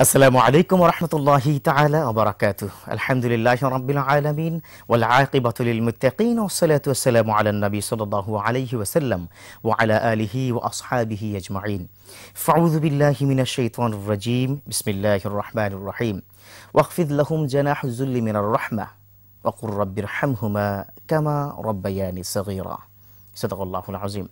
السلام عليكم ورحمة الله تعالى وبركاته الحمد لله رب العالمين والعاقبة للمتقين والصلاة والسلام على النبي صلى الله عليه وسلم وعلى آله وأصحابه أجمعين فأعوذ بالله من الشيطان الرجيم بسم الله الرحمن الرحيم واخفض لهم جناح الذل من الرحمة وقل رب ارحمهما كما ربياني صغيرا সদাকল্লাহুল আজিম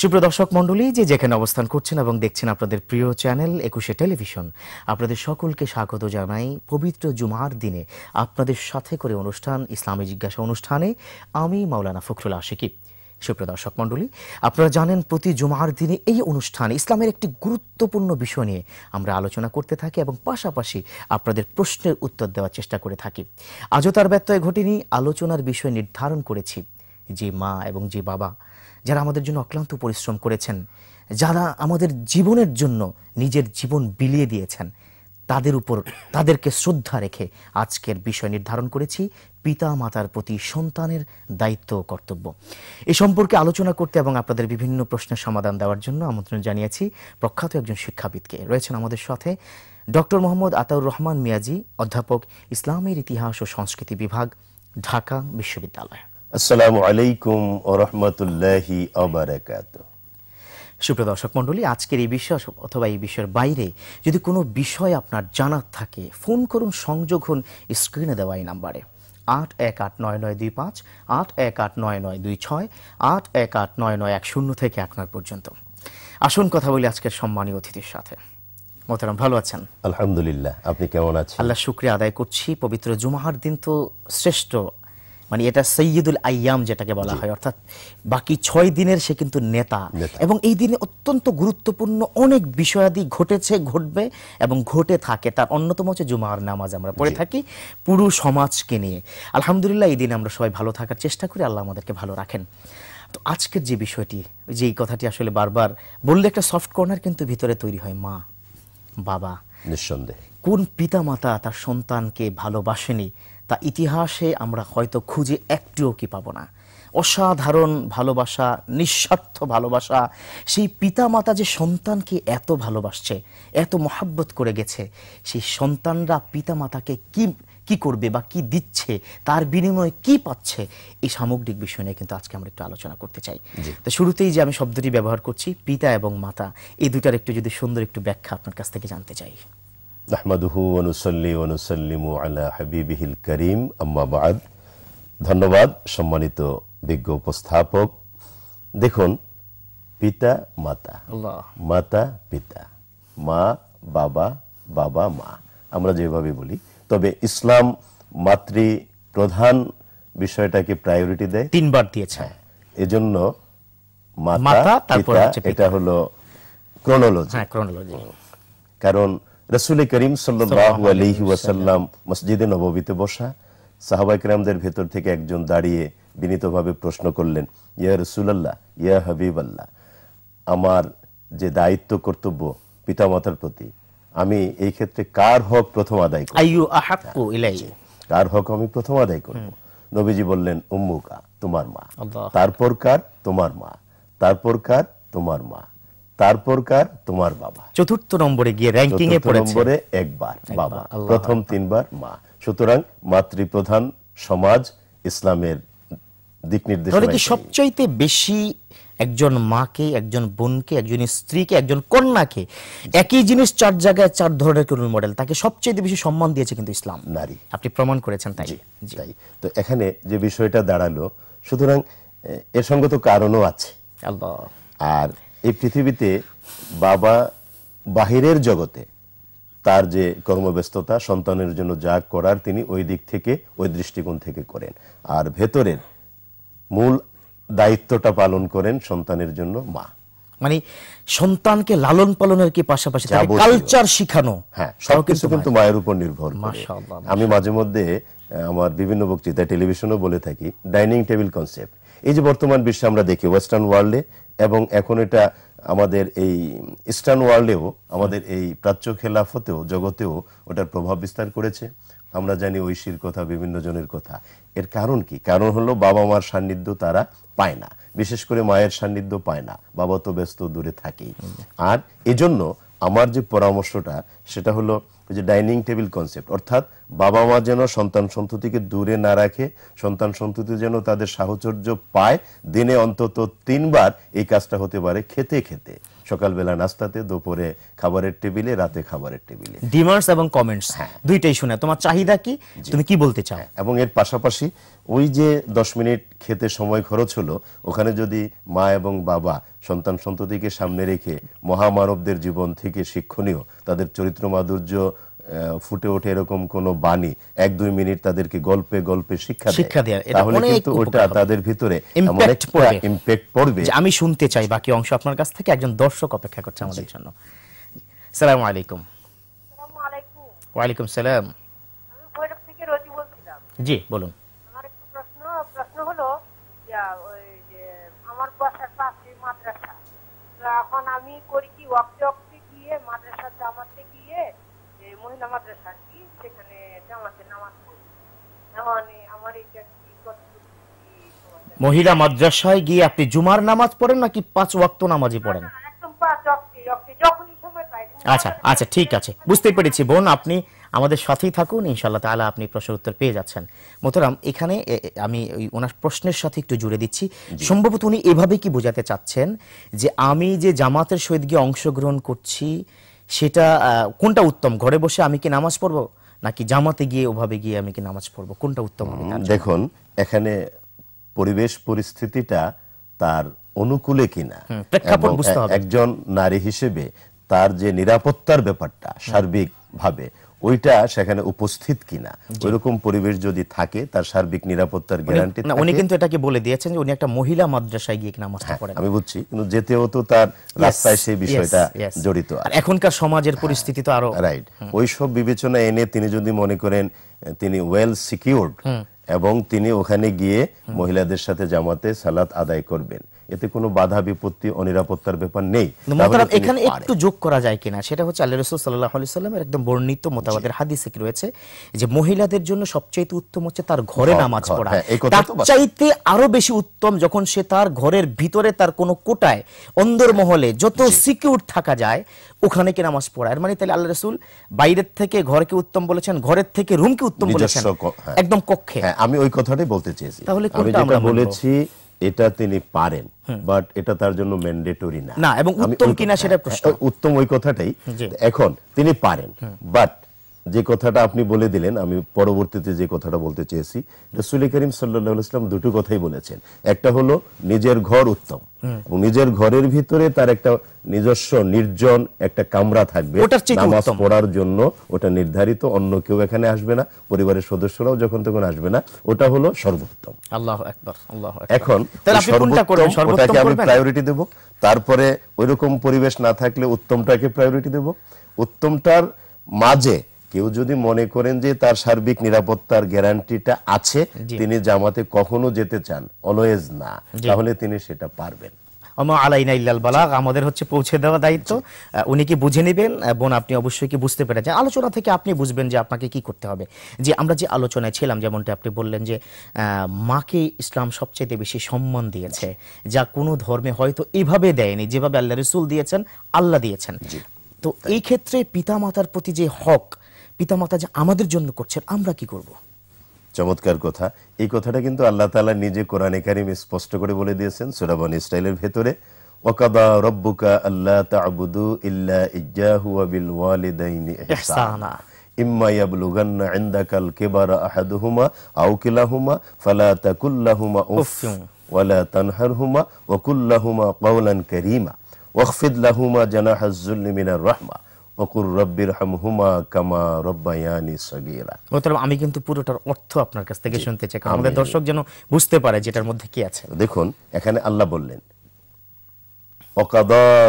সুপ্রিয় মণ্ডলী যে যেখানে অবস্থান করছেন এবং দেখছেন আপনাদের প্রিয় চ্যানেল একুশে টেলিভিশন আপনাদের সকলকে স্বাগত জানাই পবিত্র জুমার দিনে আপনাদের সাথে করে অনুষ্ঠান ইসলামী জিজ্ঞাসা অনুষ্ঠানে আমি মাওলানা ফখরুল আশিকি সুপ্রিয় দর্শক আপনারা জানেন প্রতি জুমার দিনে এই অনুষ্ঠানে ইসলামের একটি গুরুত্বপূর্ণ বিষয় নিয়ে আমরা আলোচনা করতে থাকি এবং পাশাপাশি আপনাদের প্রশ্নের উত্তর দেওয়ার চেষ্টা করে থাকি আজও তার ব্যত্যয় ঘটেনি আলোচনার বিষয় নির্ধারণ করেছি যে মা এবং যে বাবা যারা আমাদের জন্য অক্লান্ত পরিশ্রম করেছেন যারা আমাদের জীবনের জন্য নিজের জীবন বিলিয়ে দিয়েছেন তাদের উপর তাদেরকে শ্রদ্ধা রেখে আজকের বিষয় নির্ধারণ করেছি পিতা মাতার প্রতি সন্তানের দায়িত্ব কর্তব্য এ সম্পর্কে আলোচনা করতে এবং আপনাদের বিভিন্ন প্রশ্নের সমাধান দেওয়ার জন্য আমন্ত্রণ জানিয়েছি প্রখ্যাত একজন শিক্ষাবিদকে রয়েছেন আমাদের সাথে ডক্টর মোহাম্মদ আতাউর রহমান মিয়াজি অধ্যাপক ইসলামের ইতিহাস ও সংস্কৃতি বিভাগ ঢাকা বিশ্ববিদ্যালয় আসসালামু আলাইকুম ওরহমতুল্লাহি আবরাকাত সুপ্রিয় দর্শক মণ্ডলী আজকের এই বিষয় অথবা এই বিষয়ের বাইরে যদি কোনো বিষয় আপনার জানার থাকে ফোন করুন সংযোগ হন স্ক্রিনে দেওয়া এই নাম্বারে আট এক আট নয় নয় দুই পাঁচ আট এক আট নয় নয় দুই ছয় আট এক আট নয় নয় এক শূন্য থেকে আপনার নয় পর্যন্ত আসুন কথা বলি আজকের সম্মানীয় অতিথির সাথে মোতারাম ভালো আছেন আলহামদুলিল্লাহ আপনি কেমন আছেন আল্লাহ শুক্রিয়া আদায় করছি পবিত্র জুমাহার দিন তো শ্রেষ্ঠ মানে এটা সৈয়দুল আয়াম যেটাকে বলা হয় অর্থাৎ বাকি ছয় দিনের সে কিন্তু নেতা এবং এই দিনে অত্যন্ত গুরুত্বপূর্ণ অনেক বিষয়াদি ঘটেছে ঘটবে এবং ঘটে থাকে তার অন্যতম হচ্ছে জুমার নামাজ আমরা পড়ে থাকি পুরো সমাজকে নিয়ে আলহামদুলিল্লাহ এই দিনে আমরা সবাই ভালো থাকার চেষ্টা করি আল্লাহ আমাদেরকে ভালো রাখেন তো আজকের যে বিষয়টি যে এই কথাটি আসলে বারবার বললে একটা সফট কর্নার কিন্তু ভিতরে তৈরি হয় মা বাবা নিঃসন্দেহ কোন পিতা মাতা তার সন্তানকে ভালোবাসেনি তা ইতিহাসে আমরা হয়তো খুঁজে একটিও কি পাবো না অসাধারণ ভালোবাসা নিঃস্বার্থ ভালোবাসা সেই পিতামাতা যে সন্তানকে এত ভালোবাসছে এত মহাব্বত করে গেছে সেই সন্তানরা পিতামাতাকে কি কি করবে বা কি দিচ্ছে তার বিনিময়ে কি পাচ্ছে এই সামগ্রিক বিষয় নিয়ে কিন্তু আজকে আমরা একটু আলোচনা করতে চাই তো শুরুতেই যে আমি শব্দটি ব্যবহার করছি পিতা এবং মাতা এই দুটার একটু যদি সুন্দর একটু ব্যাখ্যা আপনার কাছ থেকে জানতে চাই অনুসল্লি করিম ধন্যবাদ সম্মানিত বিজ্ঞ উপস্থাপক দেখুন পিতা মাতা মাতা পিতা মা বাবা বাবা মা আমরা যেভাবে বলি তবে ইসলাম মাতৃ প্রধান বিষয়টাকে প্রায়োরিটি দেয় তিনবার দিয়েছে হ্যাঁ, এজন্য মাতা এটা হলো ক্রোনোলজি হ্যাঁ, কারণ রসুল করিম সাল্লু আলহি ওয়াসাল্লাম মসজিদে নবীতে বসা সাহাবা ইকরামদের ভেতর থেকে একজন দাঁড়িয়ে বিনীতভাবে প্রশ্ন করলেন ইয়া রসুলাল্লাহ ইয়া হাবিব আল্লাহ আমার যে দায়িত্ব কর্তব্য পিতামাতার প্রতি আমি এই ক্ষেত্রে কার হক প্রথম আদায় করি আচ্ছা, কার হক আমি প্রথম আদায় করব নবীজি বললেন উম্মুকা তোমার মা তারপর কার তোমার মা তারপর কার তোমার মা তারপর কার তোমার বাবা চতুর্থ নম্বরে গিয়ে র্যাঙ্কিং এ পড়েছে নম্বরে একবার বাবা প্রথম তিনবার মা সুতরাং মাতৃপ্রধান সমাজ ইসলামের দিক নির্দেশনা তাহলে কি সবচাইতে বেশি একজন মাকে একজন বোনকে একজন স্ত্রীকে একজন কন্যাকে একই জিনিস চার জায়গায় চার ধরনের রোল মডেল তাকে সবচেয়ে বেশি সম্মান দিয়েছে কিন্তু ইসলাম নারী আপনি প্রমাণ করেছেন তাই তাই তো এখানে যে বিষয়টা দাঁড়ালো সুতরাং এর সঙ্গত কারণও আছে আল্লাহ আর এই পৃথিবীতে বাবা বাহিরের জগতে তার যে কর্মব্যস্ততা সন্তানের জন্য যা করার তিনি ওই দিক থেকে ওই দৃষ্টিকোণ থেকে করেন আর ভেতরের মূল দায়িত্বটা পালন করেন সন্তানের জন্য মা মানে সন্তানকে লালন পালনের কি পাশাপাশি কালচার শিখানো হ্যাঁ সবকিছু কিন্তু মায়ের উপর নির্ভর আমি মাঝে মধ্যে আমার বিভিন্ন বক্তৃতা টেলিভিশনও বলে থাকি ডাইনিং টেবিল কনসেপ্ট এই যে বর্তমান বিশ্বে আমরা দেখি ওয়েস্টার্ন ওয়ার্ল্ডে এবং এখন এটা আমাদের এই ইস্টার্ন ওয়ার্ল্ডেও আমাদের এই প্রাচ্য খেলাফতেও জগতেও ওটার প্রভাব বিস্তার করেছে আমরা জানি ঐশীর কথা বিভিন্ন জনের কথা এর কারণ কি কারণ হলো বাবা মার সান্নিধ্য তারা পায় না বিশেষ করে মায়ের সান্নিধ্য পায় না বাবা তো ব্যস্ত দূরে থাকেই আর এজন্য আমার যে পরামর্শটা সেটা হলো যে ডাইনিং টেবিল কনসেপ্ট অর্থাৎ বাবা মা যেন সন্তান সন্ততিকে দূরে না রাখে সন্তান সন্ততি যেন তাদের সাহচর্য পায় দিনে অন্তত তিনবার এই কাজটা হতে পারে খেতে খেতে সকালবেলা নাস্তাতে দুপুরে খাবারের টেবিলে রাতে খাবারের টেবিলে ডিমার্স এবং কমেন্টস হ্যাঁ। দুইটাই শুনে তোমার চাহিদা কি তুমি কি বলতে চাও হ্যাঁ, এবং এর পাশাপাশি ওই যে দশ মিনিট খেতে সময় খরচ হলো ওখানে যদি মা এবং বাবা সন্তান সন্ততিকে সামনে রেখে মহামানবদের জীবন থেকে শিক্ষণীয় তাদের চরিত্র মাধুর্য ফুটে ওঠে এরকম কোন বাণী এক দুই মিনিট তাদেরকে গল্পে গল্পে শিক্ষা শিক্ষা দেয় তাহলে কিন্তু ওটা তাদের ভিতরে ইম্প্যাক্ট পড়বে আমি শুনতে চাই বাকি অংশ আপনার কাছ থেকে একজন দর্শক অপেক্ষা করছে আমাদের জন্য সালাম আলাইকুম ওয়ালাইকুম সালাম জি বলুন আমার বাসার পাশে মাদ্রাসা এখন আমি করি কি ওয়াক্তে ওয়াক্তে গিয়ে মাদ্রাসাতে আমার মহিলা মাদ্রাসা সেখানে জামাতে নামাজ পড়ি আমার মহিলা মাদ্রাসায় গিয়ে আপনি জুমার নামাজ পড়েন নাকি পাঁচ ওয়াক্ত নামাজই পড়েন আচ্ছা আচ্ছা ঠিক আছে বুঝতে পেরেছি বোন আপনি আমাদের সাথেই থাকুন ইনশাল্লাহ তালা আপনি প্রশ্নের উত্তর পেয়ে যাচ্ছেন মোতরাম এখানে আমি ওই ওনার প্রশ্নের সাথে একটু জুড়ে দিচ্ছি সম্ভবত উনি এভাবে কি বোঝাতে চাচ্ছেন যে আমি যে জামাতের সহিত গিয়ে অংশগ্রহণ করছি সেটা কোনটা উত্তম ঘরে বসে আমি কি নামাজ পড়ব নাকি জামাতে গিয়ে ওভাবে গিয়ে আমি কি নামাজ পড়ব কোনটা উত্তম দেখুন এখানে পরিবেশ পরিস্থিতিটা তার অনুকূলে কিনা একজন নারী হিসেবে তার যে নিরাপত্তার ব্যাপারটা সার্বিকভাবে ওইটা সেখানে উপস্থিত কিনা ওইরকম পরিবেশ যদি থাকে তার সার্বিক নিরাপত্তার গ্যারান্টি না উনি কিন্তু এটাকে বলে দিয়েছেন যে উনি একটা মহিলা মাদ্রাসায় গিয়ে কিনা নামাজটা হ্যাঁ, পড়েন আমি বুঝছি কিন্তু যেতেও তো তার রাস্তায় সেই বিষয়টা জড়িত আর এখনকার সমাজের হ্যাঁ, পরিস্থিতি তো আরো রাইট ওই সব বিবেচনা এনে তিনি যদি মনে করেন তিনি ওয়েল সিকিউরড এবং তিনি ওখানে গিয়ে মহিলাদের সাথে জামাতে সালাত আদায় করবেন এতে কোনো বাধা বিপত্তি অনিরাপত্তার ব্যাপার নেই এখানে একটু যোগ করা যায় কিনা সেটা হচ্ছে আল্লাহ রসুল সাল্লাহ সাল্লামের একদম বর্ণিত মোতাবাদের হাদিসে কি রয়েছে যে মহিলাদের জন্য সবচেয়ে উত্তম হচ্ছে তার ঘরে নামাজ পড়া হ্যাঁ, তার চাইতে আরো বেশি উত্তম যখন সে তার ঘরের ভিতরে তার কোনো কোটায় অন্দর মহলে যত সিকিউর থাকা যায় ওখানে কি নামাজ পড়া এর মানে তাহলে আল্লাহ রসুল বাইরের থেকে ঘরকে উত্তম বলেছেন ঘরের থেকে রুমকে উত্তম বলেছেন হ্যাঁ। একদম কক্ষে হ্যাঁ, আমি ওই কথাটাই বলতে চেয়েছি তাহলে আমরা বলেছি এটা তিনি পারেন বাট এটা তার জন্য ম্যান্ডেটরি না না এবং উত্তম কিনা সেটা প্রশ্ন হ্যাঁ, উত্তম ওই কথাটাই এখন তিনি পারেন বাট যে কথাটা আপনি বলে দিলেন আমি পরবর্তীতে যে কথাটা বলতে চেয়েছি রসুল করিম সাল্লাম দুটো কথাই বলেছেন একটা হলো নিজের ঘর উত্তম এবং নিজের ঘরের ভিতরে তার একটা নিজস্ব নির্জন একটা কামরা থাকবে নামাজ পড়ার জন্য ওটা নির্ধারিত অন্য কেউ এখানে আসবে না পরিবারের সদস্যরাও যখন তখন আসবে না ওটা হলো সর্বোত্তম এখন ওটাকে আমি প্রায়োরিটি দেব তারপরে ওইরকম পরিবেশ না থাকলে উত্তমটাকে প্রায়োরিটি দেব উত্তমটার মাঝে কেউ যদি মনে করেন যে তার সার্বিক নিরাপত্তার গ্যারান্টিটা আছে তিনি জামাতে কখনো যেতে চান অলওয়েজ না তাহলে তিনি সেটা পারবেন আমাদের হচ্ছে পৌঁছে দেওয়া দায়িত্ব উনি কি বুঝে নেবেন বোন আপনি অবশ্যই কি বুঝতে পেরেছেন আলোচনা থেকে আপনি বুঝবেন যে আপনাকে কি করতে হবে যে আমরা যে আলোচনায় ছিলাম যেমনটা আপনি বললেন যে মাকে ইসলাম সবচেয়ে বেশি সম্মান দিয়েছে যা কোনো ধর্মে হয়তো এভাবে দেয়নি যেভাবে আল্লাহ রসুল দিয়েছেন আল্লাহ দিয়েছেন তো এই ক্ষেত্রে পিতা মাতার প্রতি যে হক পিতামাতা যে আমাদের জন্য করছেন আমরা কি করব। চমৎকার কথা এই কথাটা কিন্তু আল্লাহ তালা নিজে কোরআনে কারিম স্পষ্ট করে বলে দিয়েছেন সুরাবন ইসরায়েলের ভেতরে রব্বুকা আল্লাহ তাবুদু ইল্লা ইজ্জাহু ওয়ালিদাইনি ইহসানা ইম্মা ইনদাকাল আহাদুহুমা আও কিলাহুমা ফালা তাকুল্লাহুমা উফ ওয়ালা তানহারহুমা কাওলান কারীমা ওয়াখফিদ লাহুমা জানাহাজ মিনার রাহমা আমি কিন্তু পুরোটার অর্থ আপনার কাছ থেকে শুনতে চাই আমাদের দর্শক যেন বুঝতে পারে যেটার মধ্যে কি আছে দেখুন এখানে আল্লাহ বললেন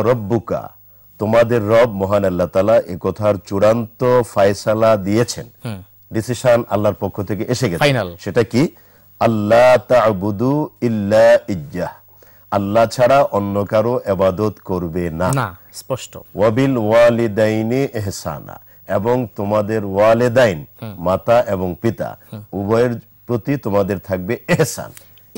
রব্বুকা তোমাদের রব মহান আল্লাহ তালা এ কথার চূড়ান্ত ফায়সালা দিয়েছেন ডিসিশন আল্লাহর পক্ষ থেকে এসে গেছে সেটা কি আল্লাহ তাবুদু ইল্লা ইজ্জাহ আল্লাহ ছাড়া অন্য কারো এবাদত করবে না স্পষ্ট ওয়াবিল ওয়ালিদাইনি এহসানা এবং তোমাদের ওয়ালেদাইন মাতা এবং পিতা উভয়ের প্রতি তোমাদের থাকবে এহসান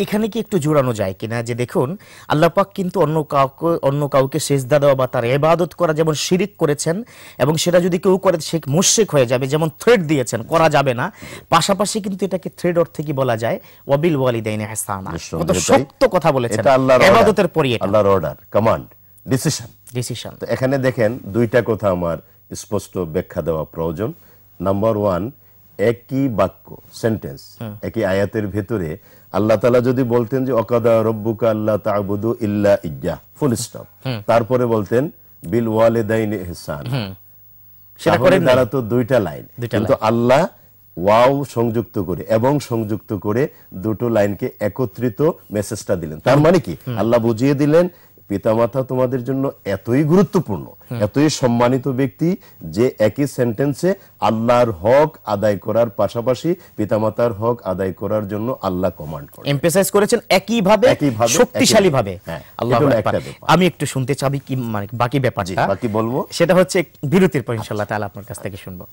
এখানে কি একটু জোরানো যায় কিনা যে দেখুন আল্লাহ পাক কিন্তু অন্য কাউকে অন্য কাউকে সেজদা দেওয়া বা তার এবাদত করা যেমন শিরিক করেছেন এবং সেটা যদি কেউ করে সে মুশ্রিক হয়ে যাবে যেমন থ্রেড দিয়েছেন করা যাবে না পাশাপাশি কিন্তু এটাকে থ্রেড অর্থে কি বলা যায় ওয়াবিল ওয়ালিদাইন ইহসানা কত সত্য কথা বলেছেন এটা আল্লাহর এবাদতের পরে আল্লাহর অর্ডার কমান্ড ডিসিশন ডিসিশন তো এখানে দেখেন দুইটা কথা আমার স্পষ্ট ব্যাখ্যা দেওয়া প্রয়োজন নাম্বার ওয়ান একই বাক্য সেন্টেন্স হ্যাঁ। একই আয়াতের ভেতরে আল্লাহ তালা যদি বলতেন যে অকাদা রব্বুকা আল্লাহ তাবুদু ইল্লা ইজ্জা ফুল স্টপ তারপরে বলতেন বিল ওয়ালেদাইন ইহসান তারা তো দুইটা লাইন কিন্তু আল্লাহ ওয়াও সংযুক্ত করে এবং সংযুক্ত করে দুটো লাইনকে একত্রিত মেসেজটা দিলেন তার মানে কি আল্লাহ বুঝিয়ে দিলেন পিতামাতা তোমাদের জন্য এতই গুরুত্বপূর্ণ এতই সম্মানিত ব্যক্তি যে একই সেন্টেন্সে আল্লাহর হক আদায় করার পাশাপাশি পিতামাতার হক আদায় করার জন্য আল্লাহ কমান্ড করেন এমফেসাইজ করেছেন একই ভাবে শক্তিশালী ভাবে আল্লাহ আমি একটু শুনতে চাবি কি মানে বাকি ব্যাপারটা বাকি বলবো সেটা হচ্ছে বিরতির পর ইনশাআল্লাহ তাআলা আপনার কাছ থেকে শুনবো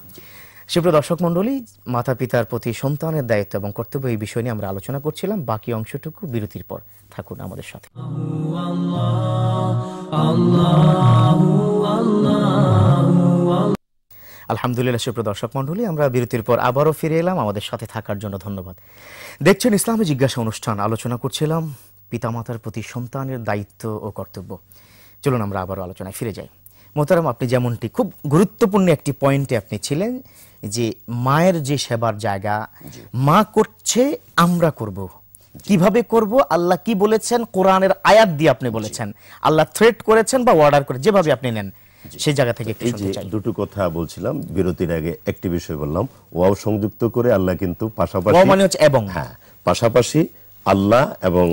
সুপ্রিয় দর্শক মণ্ডলী মাতা পিতার প্রতি সন্তানের দায়িত্ব এবং কর্তব্য এই বিষয় নিয়ে আমরা আলোচনা করছিলাম বাকি অংশটুকু বিরতির পর থাকুন আমাদের সাথে আলহামদুলিল্লাহ সুপ্র দর্শক মন্ডলী আমরা বিরতির পর আবারও ফিরে এলাম আমাদের সাথে থাকার জন্য ধন্যবাদ দেখছেন ইসলামী জিজ্ঞাসা অনুষ্ঠান আলোচনা করছিলাম পিতামাতার প্রতি সন্তানের দায়িত্ব ও কর্তব্য চলুন আমরা আবারও আলোচনায় ফিরে যাই মোতারাম আপনি যেমনটি খুব গুরুত্বপূর্ণ একটি পয়েন্টে আপনি ছিলেন যে মায়ের যে সেবার জায়গা মা করছে আমরা করব কিভাবে করব আল্লাহ কি বলেছেন কোরআনের আয়াত দিয়ে আপনি বলেছেন আল্লাহ থ্রেট করেছেন বা অর্ডার করে যেভাবে আপনি নেন সেই জায়গা থেকে একটু শুনতে চাই দুটো কথা বলছিলাম বিরতির আগে একটি বিষয় বললাম ওয়াও সংযুক্ত করে আল্লাহ কিন্তু পাশাপাশি ওয়াও মানে হচ্ছে এবং হ্যাঁ পাশাপাশি আল্লাহ এবং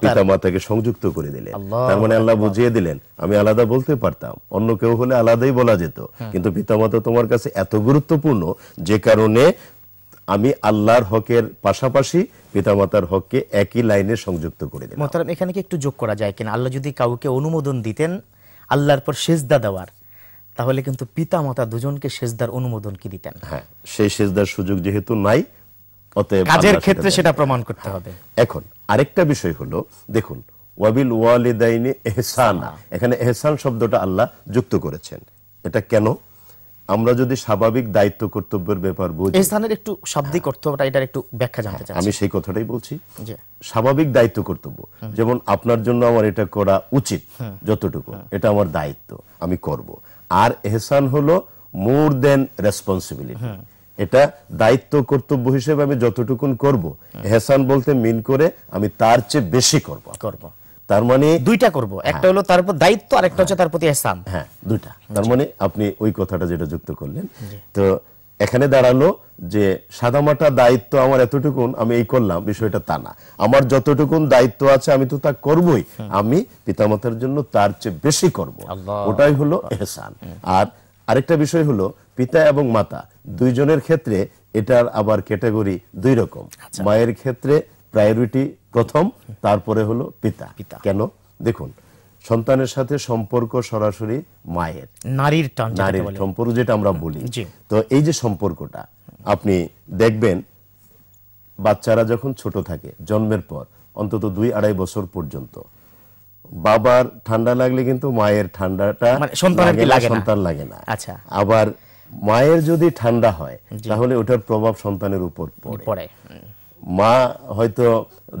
পিতামাতাকে সংযুক্ত করে দিলেন তার মানে আল্লাহ বুঝিয়ে দিলেন আমি আলাদা বলতে পারতাম অন্য কেউ হলে আলাদাই বলা যেত কিন্তু পিতামাতা তোমার কাছে এত গুরুত্বপূর্ণ যে কারণে আমি আল্লাহর হকের পাশাপাশি পিতামাতার হককে একই লাইনে সংযুক্ত করে দিলেন মোহতারাম এখানে কি একটু যোগ করা যায় কিনা আল্লাহ যদি কাউকে অনুমোদন দিতেন আল্লাহর পর সেজদা দেওয়ার তাহলে কিন্তু পিতামাতা দুজনকে সেজদার অনুমোদন কি দিতেন হ্যাঁ সেই সেজদার সুযোগ যেহেতু নাই অতএব কাজের ক্ষেত্রে সেটা প্রমাণ করতে হবে হ্যাঁ, এখন আরেকটা বিষয় হলো দেখুন ওয়াবিল ওয়ালিদাইনি এহসান এখানে এহসান শব্দটা আল্লাহ যুক্ত করেছেন এটা কেন আমরা যদি স্বাভাবিক দায়িত্ব কর্তব্যের ব্যাপার বুঝি স্থানের একটু শাব্দিক অর্থটা এটার একটু ব্যাখ্যা জানতে হ্যাঁ, চাই আমি সেই কথাটাই বলছি স্বাভাবিক দায়িত্ব কর্তব্য যেমন আপনার জন্য আমার এটা করা উচিত যতটুকু এটা আমার দায়িত্ব আমি করব আর এহসান হলো মোর দেন রেসপন্সিবিলিটি এটা দায়িত্ব কর্তব্য হিসেবে আমি যতটুকুন করব এহসান বলতে মিন করে আমি তার চেয়ে বেশি করব করব তার মানে দুইটা করব একটা হ্যাঁ। হলো তার উপর দায়িত্ব আর একটা হচ্ছে তার প্রতি এহসান হ্যাঁ দুইটা তার মানে আপনি ওই কথাটা যেটা যুক্ত করলেন তো এখানে দাঁড়ালো যে সাদামাটা দায়িত্ব আমার এতটুকু আমি এই করলাম বিষয়টা তা না আমার যতটুকুন দায়িত্ব আছে আমি তো তা করবই আমি পিতামাতার জন্য তার চেয়ে বেশি করব ওটাই হলো এহসান আর আরেকটা বিষয় হলো পিতা এবং মাতা দুইজনের ক্ষেত্রে এটার আবার ক্যাটাগরি দুই রকম আচ্ছা। মায়ের ক্ষেত্রে প্রায়োরিটি প্রথম হ্যাঁ। তারপরে হলো পিতা পিতা কেন দেখুন সন্তানের সাথে সম্পর্ক সরাসরি মায়ের নারীর নারীর সম্পর্ক যেটা আমরা বলি তো এই যে সম্পর্কটা আপনি দেখবেন বাচ্চারা যখন ছোট থাকে জন্মের পর অন্তত দুই আড়াই বছর পর্যন্ত বাবার ঠান্ডা লাগলে কিন্তু মায়ের ঠান্ডাটা মানে সন্তান লাগে না আচ্ছা আবার মায়ের যদি ঠান্ডা হয় তাহলে ওটার প্রভাব সন্তানের উপর পড়ে মা হয়তো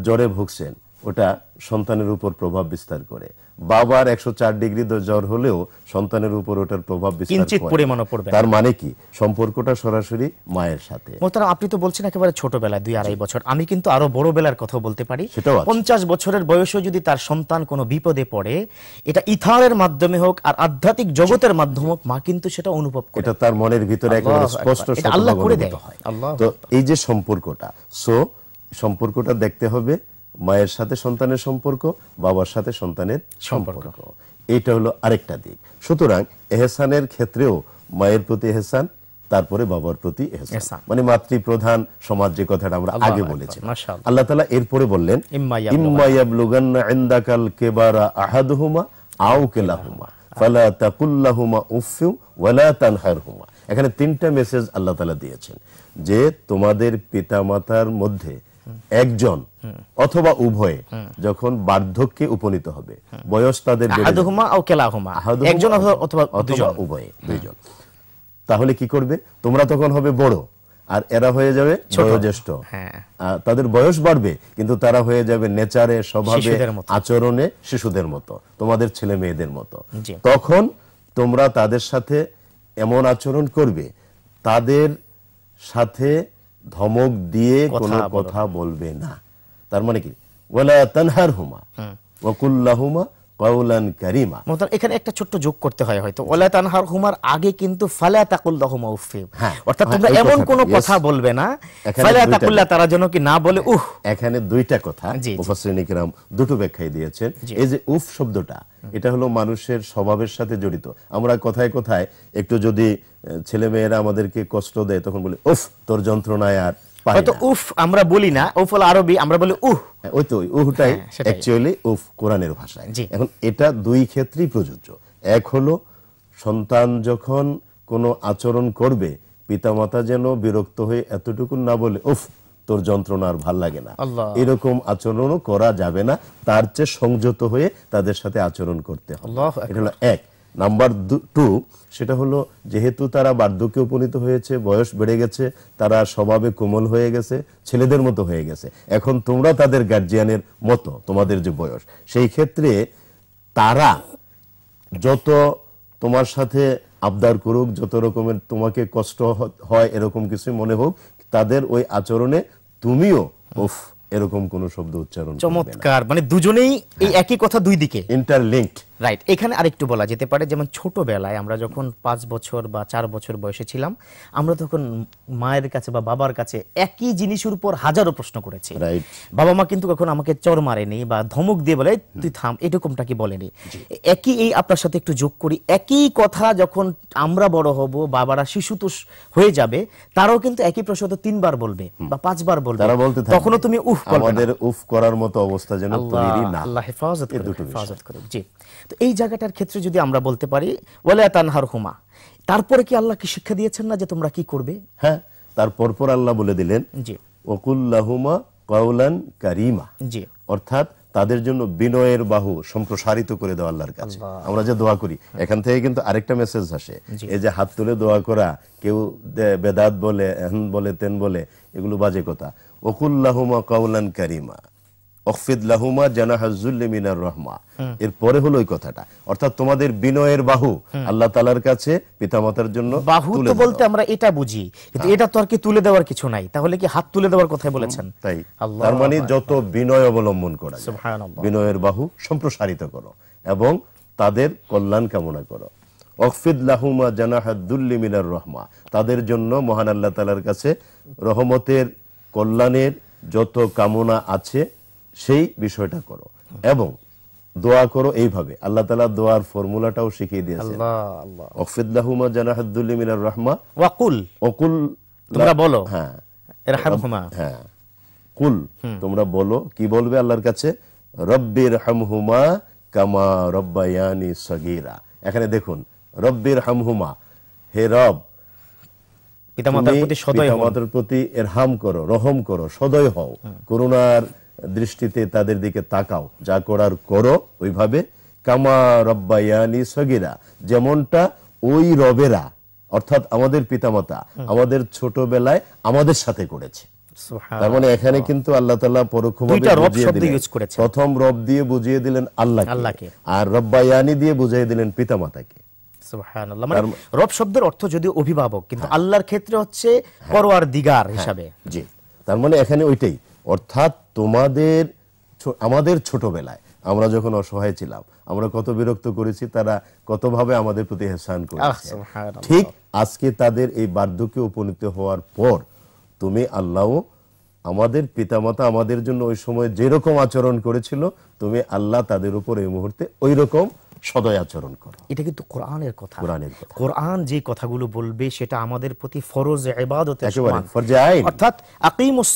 জ্বরে ভুগছেন ওটা সন্তানের উপর প্রভাব বিস্তার করে বাবার একশো চার ডিগ্রি জ্বর হলেও সন্তানের উপর ওটার প্রভাব বেশি পরিমাণ পড়বে তার মানে কি সম্পর্কটা সরাসরি মায়ের সাথে আপনি তো বলছেন একেবারে ছোটবেলায় দুই আড়াই বছর আমি কিন্তু আরো বড় বেলার কথা বলতে পারি পঞ্চাশ বছরের বয়সে যদি তার সন্তান কোনো বিপদে পড়ে এটা ইথারের মাধ্যমে হোক আর আধ্যাত্মিক জগতের মাধ্যমে হোক মা কিন্তু সেটা অনুভব করে এটা তার মনের ভিতরে একেবারে স্পষ্ট আল্লাহ করে দেয় তো এই যে সম্পর্কটা সো সম্পর্কটা দেখতে হবে মায়ের সাথে সন্তানের সম্পর্ক বাবার সাথে সন্তানের সম্পর্ক এটা হলো আরেকটা দিক সুতরাং এহসানের ক্ষেত্রেও মায়ের প্রতি এহসান তারপরে বাবার প্রতি মানে মাতৃপ্রধান সমাজ যে কথাটা আমরা আগে বলেছি আল্লাহ এরপরে বললেন আও ফালা ওয়ালা এখানে তিনটা মেসেজ আল্লাহ তালা দিয়েছেন যে তোমাদের পিতামাতার মধ্যে একজন অথবা উভয়ে যখন বার্ধক্যে উপনীত হবে বয়স তাদের উভয়ে দুইজন তাহলে কি করবে তোমরা তখন হবে বড় আর এরা হয়ে যাবে বয়োজ্যেষ্ঠ হ্যাঁ। তাদের বয়স বাড়বে কিন্তু তারা হয়ে যাবে নেচারে স্বভাবে আচরণে শিশুদের মতো তোমাদের ছেলে মেয়েদের মতো তখন তোমরা তাদের সাথে এমন আচরণ করবে তাদের সাথে ধমক দিয়ে কোনো কথা বলবে না তার মানে কি ওয়ালা তানহার হুমা হ্যাঁ। ওয়াকুল্লাহুমা কাউলান কারিমা এখানে একটা ছোট্ট যোগ করতে হয় হয়তো আগে কিন্তু ফালা হ্যাঁ, অর্থাৎ হ্যাঁ, তোমরা এমন কথা বলবে না ফালা তারা যেন কি না বলে উহ এখানে দুইটা কথা মুফাসসিরিন কিরাম দুটো ব্যাখ্যায় দিয়েছেন এই যে উফ শব্দটা এটা হলো মানুষের স্বভাবের সাথে জড়িত আমরা কথায় কথায় একটু যদি ছেলে মেয়েরা আমাদেরকে কষ্ট দেয় তখন বলি উফ তোর যন্ত্রণায় আর হয়তো উফ আমরা বলি না উফ আরবি আমরা বলি উহ হ্যাঁ, ওই তো উহটাই অ্যাকচুয়ালি উফ কোরআনের ভাষায় এখন এটা দুই ক্ষেত্রেই প্রযোজ্য এক হলো সন্তান যখন কোনো আচরণ করবে পিতামাতা যেন বিরক্ত হয়ে এতটুকু না বলে উফ তোর যন্ত্রণা আর ভাল লাগে না এরকম আচরণও করা যাবে না তার চেয়ে সংযত হয়ে তাদের সাথে আচরণ করতে হবে এটা হলো এক নাম্বার টু সেটা হলো যেহেতু তারা বার্ধক্যে উপনীত হয়েছে বয়স বেড়ে গেছে তারা স্বভাবে কোমল হয়ে গেছে ছেলেদের মতো হয়ে গেছে এখন তোমরা তাদের গার্জিয়ানের মতো তোমাদের যে বয়স সেই ক্ষেত্রে তারা যত তোমার সাথে আবদার করুক যত রকমের তোমাকে কষ্ট হয় এরকম কিছু মনে হোক তাদের ওই আচরণে তুমিও উফ এরকম কোন শব্দ উচ্চারণ চমৎকার মানে দুজনেই এই হ্যাঁ। একই কথা দুই দিকে ইন্টারলিঙ্কড রাইট এখানে আরেকটু বলা যেতে পারে যেমন ছোটবেলায় আমরা যখন পাঁচ বছর বা চার বছর বয়সে ছিলাম আমরা তখন মায়ের কাছে বা বাবার কাছে একই জিনিসের উপর হাজারো প্রশ্ন করেছি বাবা মা কিন্তু কখন আমাকে চর মারেনি বা ধমক দিয়ে বলে তুই থাম এরকমটা কি বলেনি একই এই আপনার সাথে একটু যোগ করি একই কথা যখন আমরা বড় হব বাবারা শিশু তো হয়ে যাবে তারাও কিন্তু একই প্রশ্ন তো তিনবার বলবে বা পাঁচবার বলবে তারা বলতে তখনও তুমি উফ আমাদের উফ করার মতো অবস্থা যেন তৈরি না আল্লাহ হেফাজত করে হেফাজত করে জি তো এই জায়গাটার ক্ষেত্রে যদি আমরা বলতে পারি ওয়ালা তানহার হুমা তারপরে কি আল্লাহ কি শিক্ষা দিয়েছেন না যে তোমরা কি করবে হ্যাঁ তারপর পর আল্লাহ বলে দিলেন জি ওকুল্লাহুমা কাউলান কারিমা জি অর্থাৎ তাদের জন্য বিনয়ের বাহু সম্প্রসারিত করে দেওয়া আল্লাহর কাছে আমরা যে দোয়া করি এখান থেকে কিন্তু আরেকটা মেসেজ আসে এই যে হাত তুলে দোয়া করা কেউ বেদাত বলে এহন বলে তেন বলে এগুলো বাজে কথা ওকুল্লাহুমা কাউলান কারিমা অফিদ লাহুমা জানাহাজুল্লিমিনার রহমা এর পরে হলো ওই কথাটা অর্থাৎ তোমাদের বিনয়ের বাহু আল্লাহ তালার কাছে পিতামাতার জন্য বাহু বলতে আমরা এটা বুঝি কিন্তু হ্যাঁ। এটা তো আর কি তুলে দেওয়ার কিছু নাই তাহলে কি হাত তুলে দেওয়ার কথাই বলেছেন তাই তার মানে যত বিনয় অবলম্বন করা বিনয়ের বাহু সম্প্রসারিত করো এবং তাদের কল্যাণ কামনা করো অফিদ লাহুমা জানাহাদুল্লিমিনার রহমা তাদের জন্য মহান আল্লাহ তালার কাছে রহমতের কল্যাণের যত কামনা আছে সেই বিষয়টা করো এবং দোয়া করো এইভাবে আল্লাহ তালা দোয়ার ফর্মুলাটাও শিখিয়ে দিয়েছেন রহমা অকুল হ্যাঁ। হ্যাঁ। তোমরা বলো হ্যাঁ এখানে দেখুন হে রব সদয় প্রতি এরহাম করো রহম করো সদয় হও করুণার দৃষ্টিতে তাদের দিকে তাকাও যা করার করো ওইভাবে কামা রব্বায়ানি সগিরা যেমনটা ওই রবেরা অর্থাৎ আমাদের পিতামাতা আমাদের ছোটবেলায় আমাদের সাথে করেছে তার মানে এখানে কিন্তু আল্লাহ তালা পরোক্ষভাবে প্রথম রব দিয়ে বুঝিয়ে দিলেন আল্লাহকে আর রব্বায়ানি দিয়ে বুঝিয়ে দিলেন পিতামাতাকে মানে রব শব্দের অর্থ যদি অভিভাবক কিন্তু হ্যাঁ। আল্লাহর ক্ষেত্রে হচ্ছে হ্যাঁ। পরোয়ার দিগার হ্যাঁ। হিসাবে জি তার মানে এখানে ওইটাই অর্থাৎ তোমাদের আমাদের ছোটবেলায় আমরা যখন অসহায় ছিলাম আমরা কত বিরক্ত করেছি তারা কতভাবে আমাদের প্রতি হেসান করেছে ঠিক আজকে তাদের এই বার্ধক্যে উপনীত হওয়ার পর তুমি আল্লাহ আমাদের পিতামাতা আমাদের জন্য ওই সময় যেরকম আচরণ করেছিল তুমি আল্লাহ তাদের উপর এই মুহূর্তে ওই রকম সদয় আচরণ করো এটা কিন্তু কোরআনের কথা কোরআনের কোরআন যে কথাগুলো বলবে সেটা আমাদের প্রতি ফরজ ইবাদত অর্থাৎ আকিমুস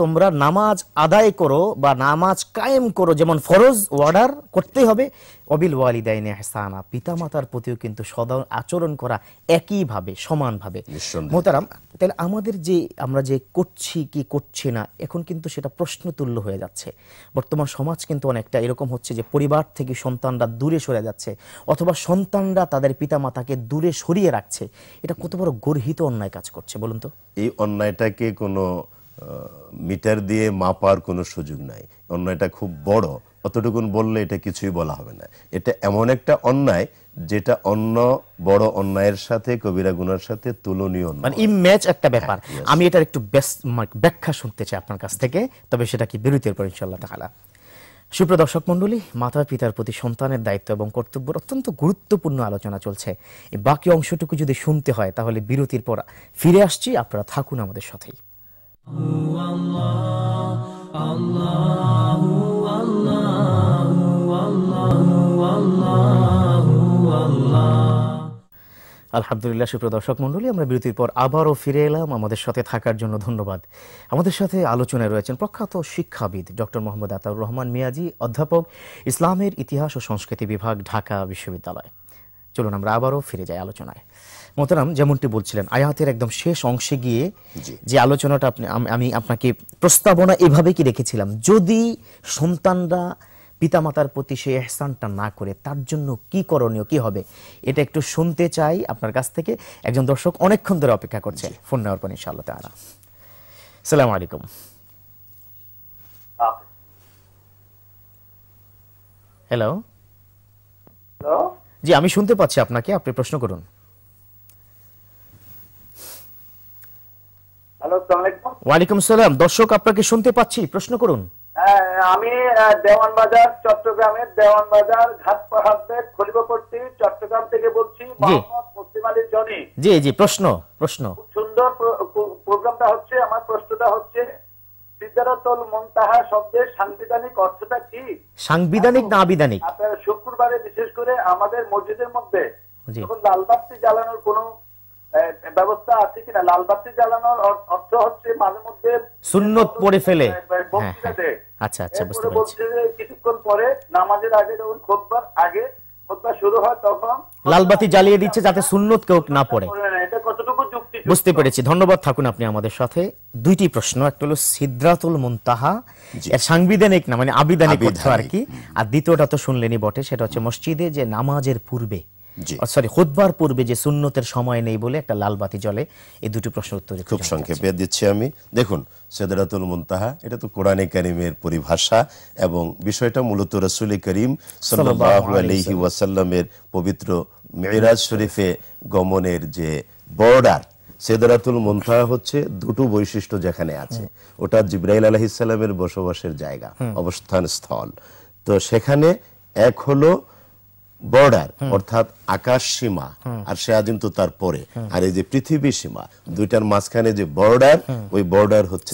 তোমরা নামাজ আদায় করো বা নামাজ কায়েম করো যেমন ফরজ অর্ডার করতে হবে অবিল ওয়ালিদাইনে হেসানা পিতামাতার প্রতিও কিন্তু সদা আচরণ করা একইভাবে সমানভাবে মোতারাম তাহলে আমাদের যে আমরা যে করছি কি করছি না এখন কিন্তু সেটা প্রশ্নতুল্য হয়ে যাচ্ছে বর্তমান সমাজ কিন্তু অনেকটা এরকম হচ্ছে যে পরিবার থেকে সন্তানরা দূরে সরে যাচ্ছে অথবা সন্তানরা তাদের পিতামাতাকে দূরে সরিয়ে রাখছে এটা কত বড় গর্হিত অন্যায় কাজ করছে বলুন তো এই অন্যায়টাকে কোনো মিটার দিয়ে মাপার কোনো সুযোগ নাই অন্যায়টা খুব বড় অতটুকুন বললে এটা কিছুই বলা হবে না এটা এমন একটা অন্যায় যেটা অন্য বড় অন্যায়ের সাথে কবিরা গুনার সাথে তুলনীয় মানে ইমেজ একটা হ্যাঁ, ব্যাপার আমি এটার একটু মানে ব্যাখ্যা শুনতে চাই আপনার কাছ থেকে তবে সেটা কি বিরতির পর ইনশাল্লাহ তাহলে সুপ্রিয় দর্শক মণ্ডলী মাতা পিতার প্রতি সন্তানের দায়িত্ব এবং কর্তব্যের অত্যন্ত গুরুত্বপূর্ণ আলোচনা চলছে এই বাকি অংশটুকু যদি শুনতে হয় তাহলে বিরতির পর ফিরে আসছি আপনারা থাকুন আমাদের সাথেই আল্লাহ আল্লাহ আলহামদুলিল্লাহ সুপ্রিয় দর্শক আমরা বিরতির পর আবারও ফিরে এলাম আমাদের সাথে থাকার জন্য ধন্যবাদ আমাদের সাথে আলোচনায় রয়েছেন প্রখ্যাত শিক্ষাবিদ ডক্টর মোহাম্মদ আতাউর রহমান মিয়াজি অধ্যাপক ইসলামের ইতিহাস ও সংস্কৃতি বিভাগ ঢাকা বিশ্ববিদ্যালয় চলুন আমরা আবারও ফিরে যাই আলোচনায় মোতারাম যেমনটি বলছিলেন আয়াতের একদম শেষ অংশে গিয়ে যে আলোচনাটা আপনি আমি আপনাকে প্রস্তাবনা এভাবে কি রেখেছিলাম যদি সন্তানরা পিতামাতার প্রতি সেই এহসানটা না করে তার জন্য কি করণীয় কি হবে এটা একটু শুনতে চাই আপনার কাছ থেকে একজন দর্শক অনেকক্ষণ ধরে অপেক্ষা করছে ফোন নেওয়ার পর ইনশাআল্লাহ তাআলা আসসালামু আলাইকুম হ্যালো জি আমি শুনতে পাচ্ছি আপনাকে আপনি প্রশ্ন করুন ওয়ালাইকুম সালাম দর্শক আপনাকে শুনতে পাচ্ছি প্রশ্ন করুন আমি দেওয়ানবাজার চট্টগ্রামের দেওয়ানবাজার ঘাটপাহাড়ে খলিবপট্টি চট্টগ্রাম থেকে বলছি মুসলিম জনি জি জি প্রশ্ন প্রশ্ন সুন্দর প্রোগ্রামটা হচ্ছে আমার প্রশ্নটা হচ্ছে শব্দের সাংবিধানিক অর্থটা কি সাংবিধানিক না আবিধানিক আপনারা শুক্রবারে বিশেষ করে আমাদের মসজিদের মধ্যে যখন লালবাতি জ্বালানোর কোনো ব্যবস্থা আছে কিনা লালবাতি জ্বালানোর অর্থ হচ্ছে মাঝে মধ্যে সুন্নত পড়ে ফেলে হ্যাঁ, হ্যাঁ। আচ্ছা আচ্ছা বুঝতে পারছি কিছুক্ষণ পরে নামাজের আগে যখন খোদবার আগে খোদবার শুরু হয় তখন জ্বালিয়ে দিচ্ছে যাতে সুন্নত কেউ না পড়ে বুঝতে পেরেছি ধন্যবাদ থাকুন আপনি আমাদের সাথে দুইটি প্রশ্ন একটা হলো সিদ্রাতুল মুনতাহা সাংবিধানিক না মানে আবিধানিক আর কি আর দ্বিতীয়টা তো শুনলেনি বটে সেটা হচ্ছে মসজিদে যে নামাজের পূর্বে সরি খুদবার পূর্বে যে সুন্নতের সময় নেই বলে একটা লাল বাতি জলে এই দুটি প্রশ্ন উত্তর খুব সংক্ষেপে দিচ্ছি আমি দেখুন সেদরাতুল মুনতাহা এটা তো কোরআনে করিমের পরিভাষা এবং বিষয়টা মূলত রসুল করিম সাল্লাল্লাহু ওয়াসাল্লামের পবিত্র মেরাজ শরীফে গমনের যে বর্ডার সেদরাতুল মন্থা হচ্ছে দুটো বৈশিষ্ট্য যেখানে আছে ওটা জিব্রাইল আলহিসের বসবাসের জায়গা অবস্থান স্থল তো সেখানে এক হলো বর্ডার অর্থাৎ আকাশ সীমা আর সে আজিম তো তারপরে আর এই যে পৃথিবী সীমা দুইটার মাঝখানে যে বর্ডার ওই বর্ডার হচ্ছে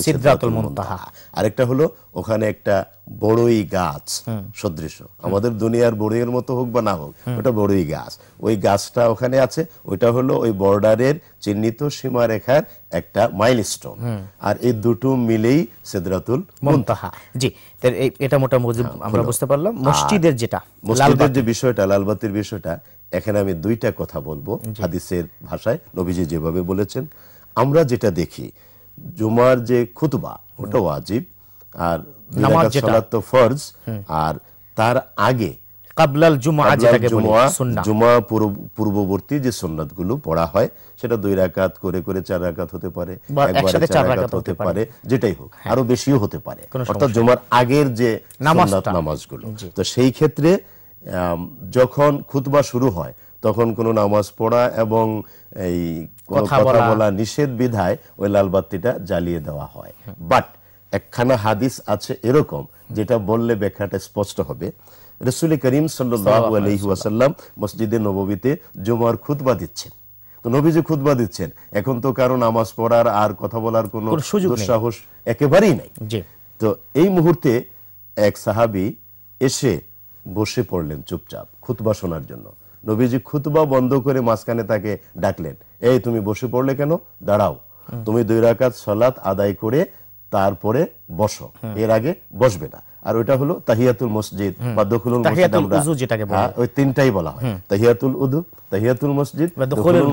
আরেকটা হলো ওখানে একটা বড়ই গাছ সদৃশ আমাদের দুনিয়ার বড়ইয়ের মতো হোক বা না হোক ওটা বড়ই গাছ ওই গাছটা ওখানে আছে ওইটা হলো ওই বর্ডারের চিহ্নিত সীমারেখার একটা মাইলস্টোন আর এই দুটো মিলেই সিদরাতুল মুনতাহা জি এটা মোটামুটি হ্যাঁ, আমরা বুঝতে পারলাম মসজিদের যেটা মসজিদের যে বিষয়টা লালবাতির বিষয়টা এখানে আমি দুইটা কথা বলবো হাদিসের ভাষায় নবীজি যেভাবে বলেছেন আমরা যেটা দেখি জুমার যে খুতবা ওটা ওয়াজিব আর তো ফরজ আর তার আগে কাবলাল জুমা যেটাকে জুমা পূর্ববর্তী যে গুলো পড়া হয় সেটা দুই রাকাত করে করে চার রাকাত হতে পারে চার রাকাত হতে পারে যেটাই হোক হ্যাঁ। আরো বেশিও হতে পারে অর্থাৎ জুমার আগের যে তো সেই ক্ষেত্রে যখন খুতবা শুরু হয় তখন কোনো নামাজ পড়া এবং এই কথা বলা নিষেধ বিধায় ওই লাল জ্বালিয়ে দেওয়া হয় বাট একখানা হাদিস আছে এরকম যেটা বললে ব্যাখ্যাটা স্পষ্ট হবে রসুল করিম সাল্লু মসজিদে নবীতে জুমার খুতবা দিচ্ছেন তো নবীজি খুতবা দিচ্ছেন এখন তো কারো নামাজ পড়ার আর কথা বলার সাহস একেবারেই নাই তো এই মুহূর্তে এক সাহাবি এসে বসে পড়লেন চুপচাপ খুতবা শোনার জন্য নবীজি খুতবা বন্ধ করে মাঝখানে তাকে ডাকলেন এই তুমি বসে পড়লে কেন দাঁড়াও তুমি দুই রাকাত সলাত আদায় করে তারপরে বসো এর আগে বসবে না আর ওইটা হলো তাহিয়াতুল মসজিদ বা দখুলুল মসজিদ যেটাকে হ্যাঁ, ওই তিনটাই বলা হয় তাহিয়াতুল উদু তাহিয়াতুল মসজিদ বা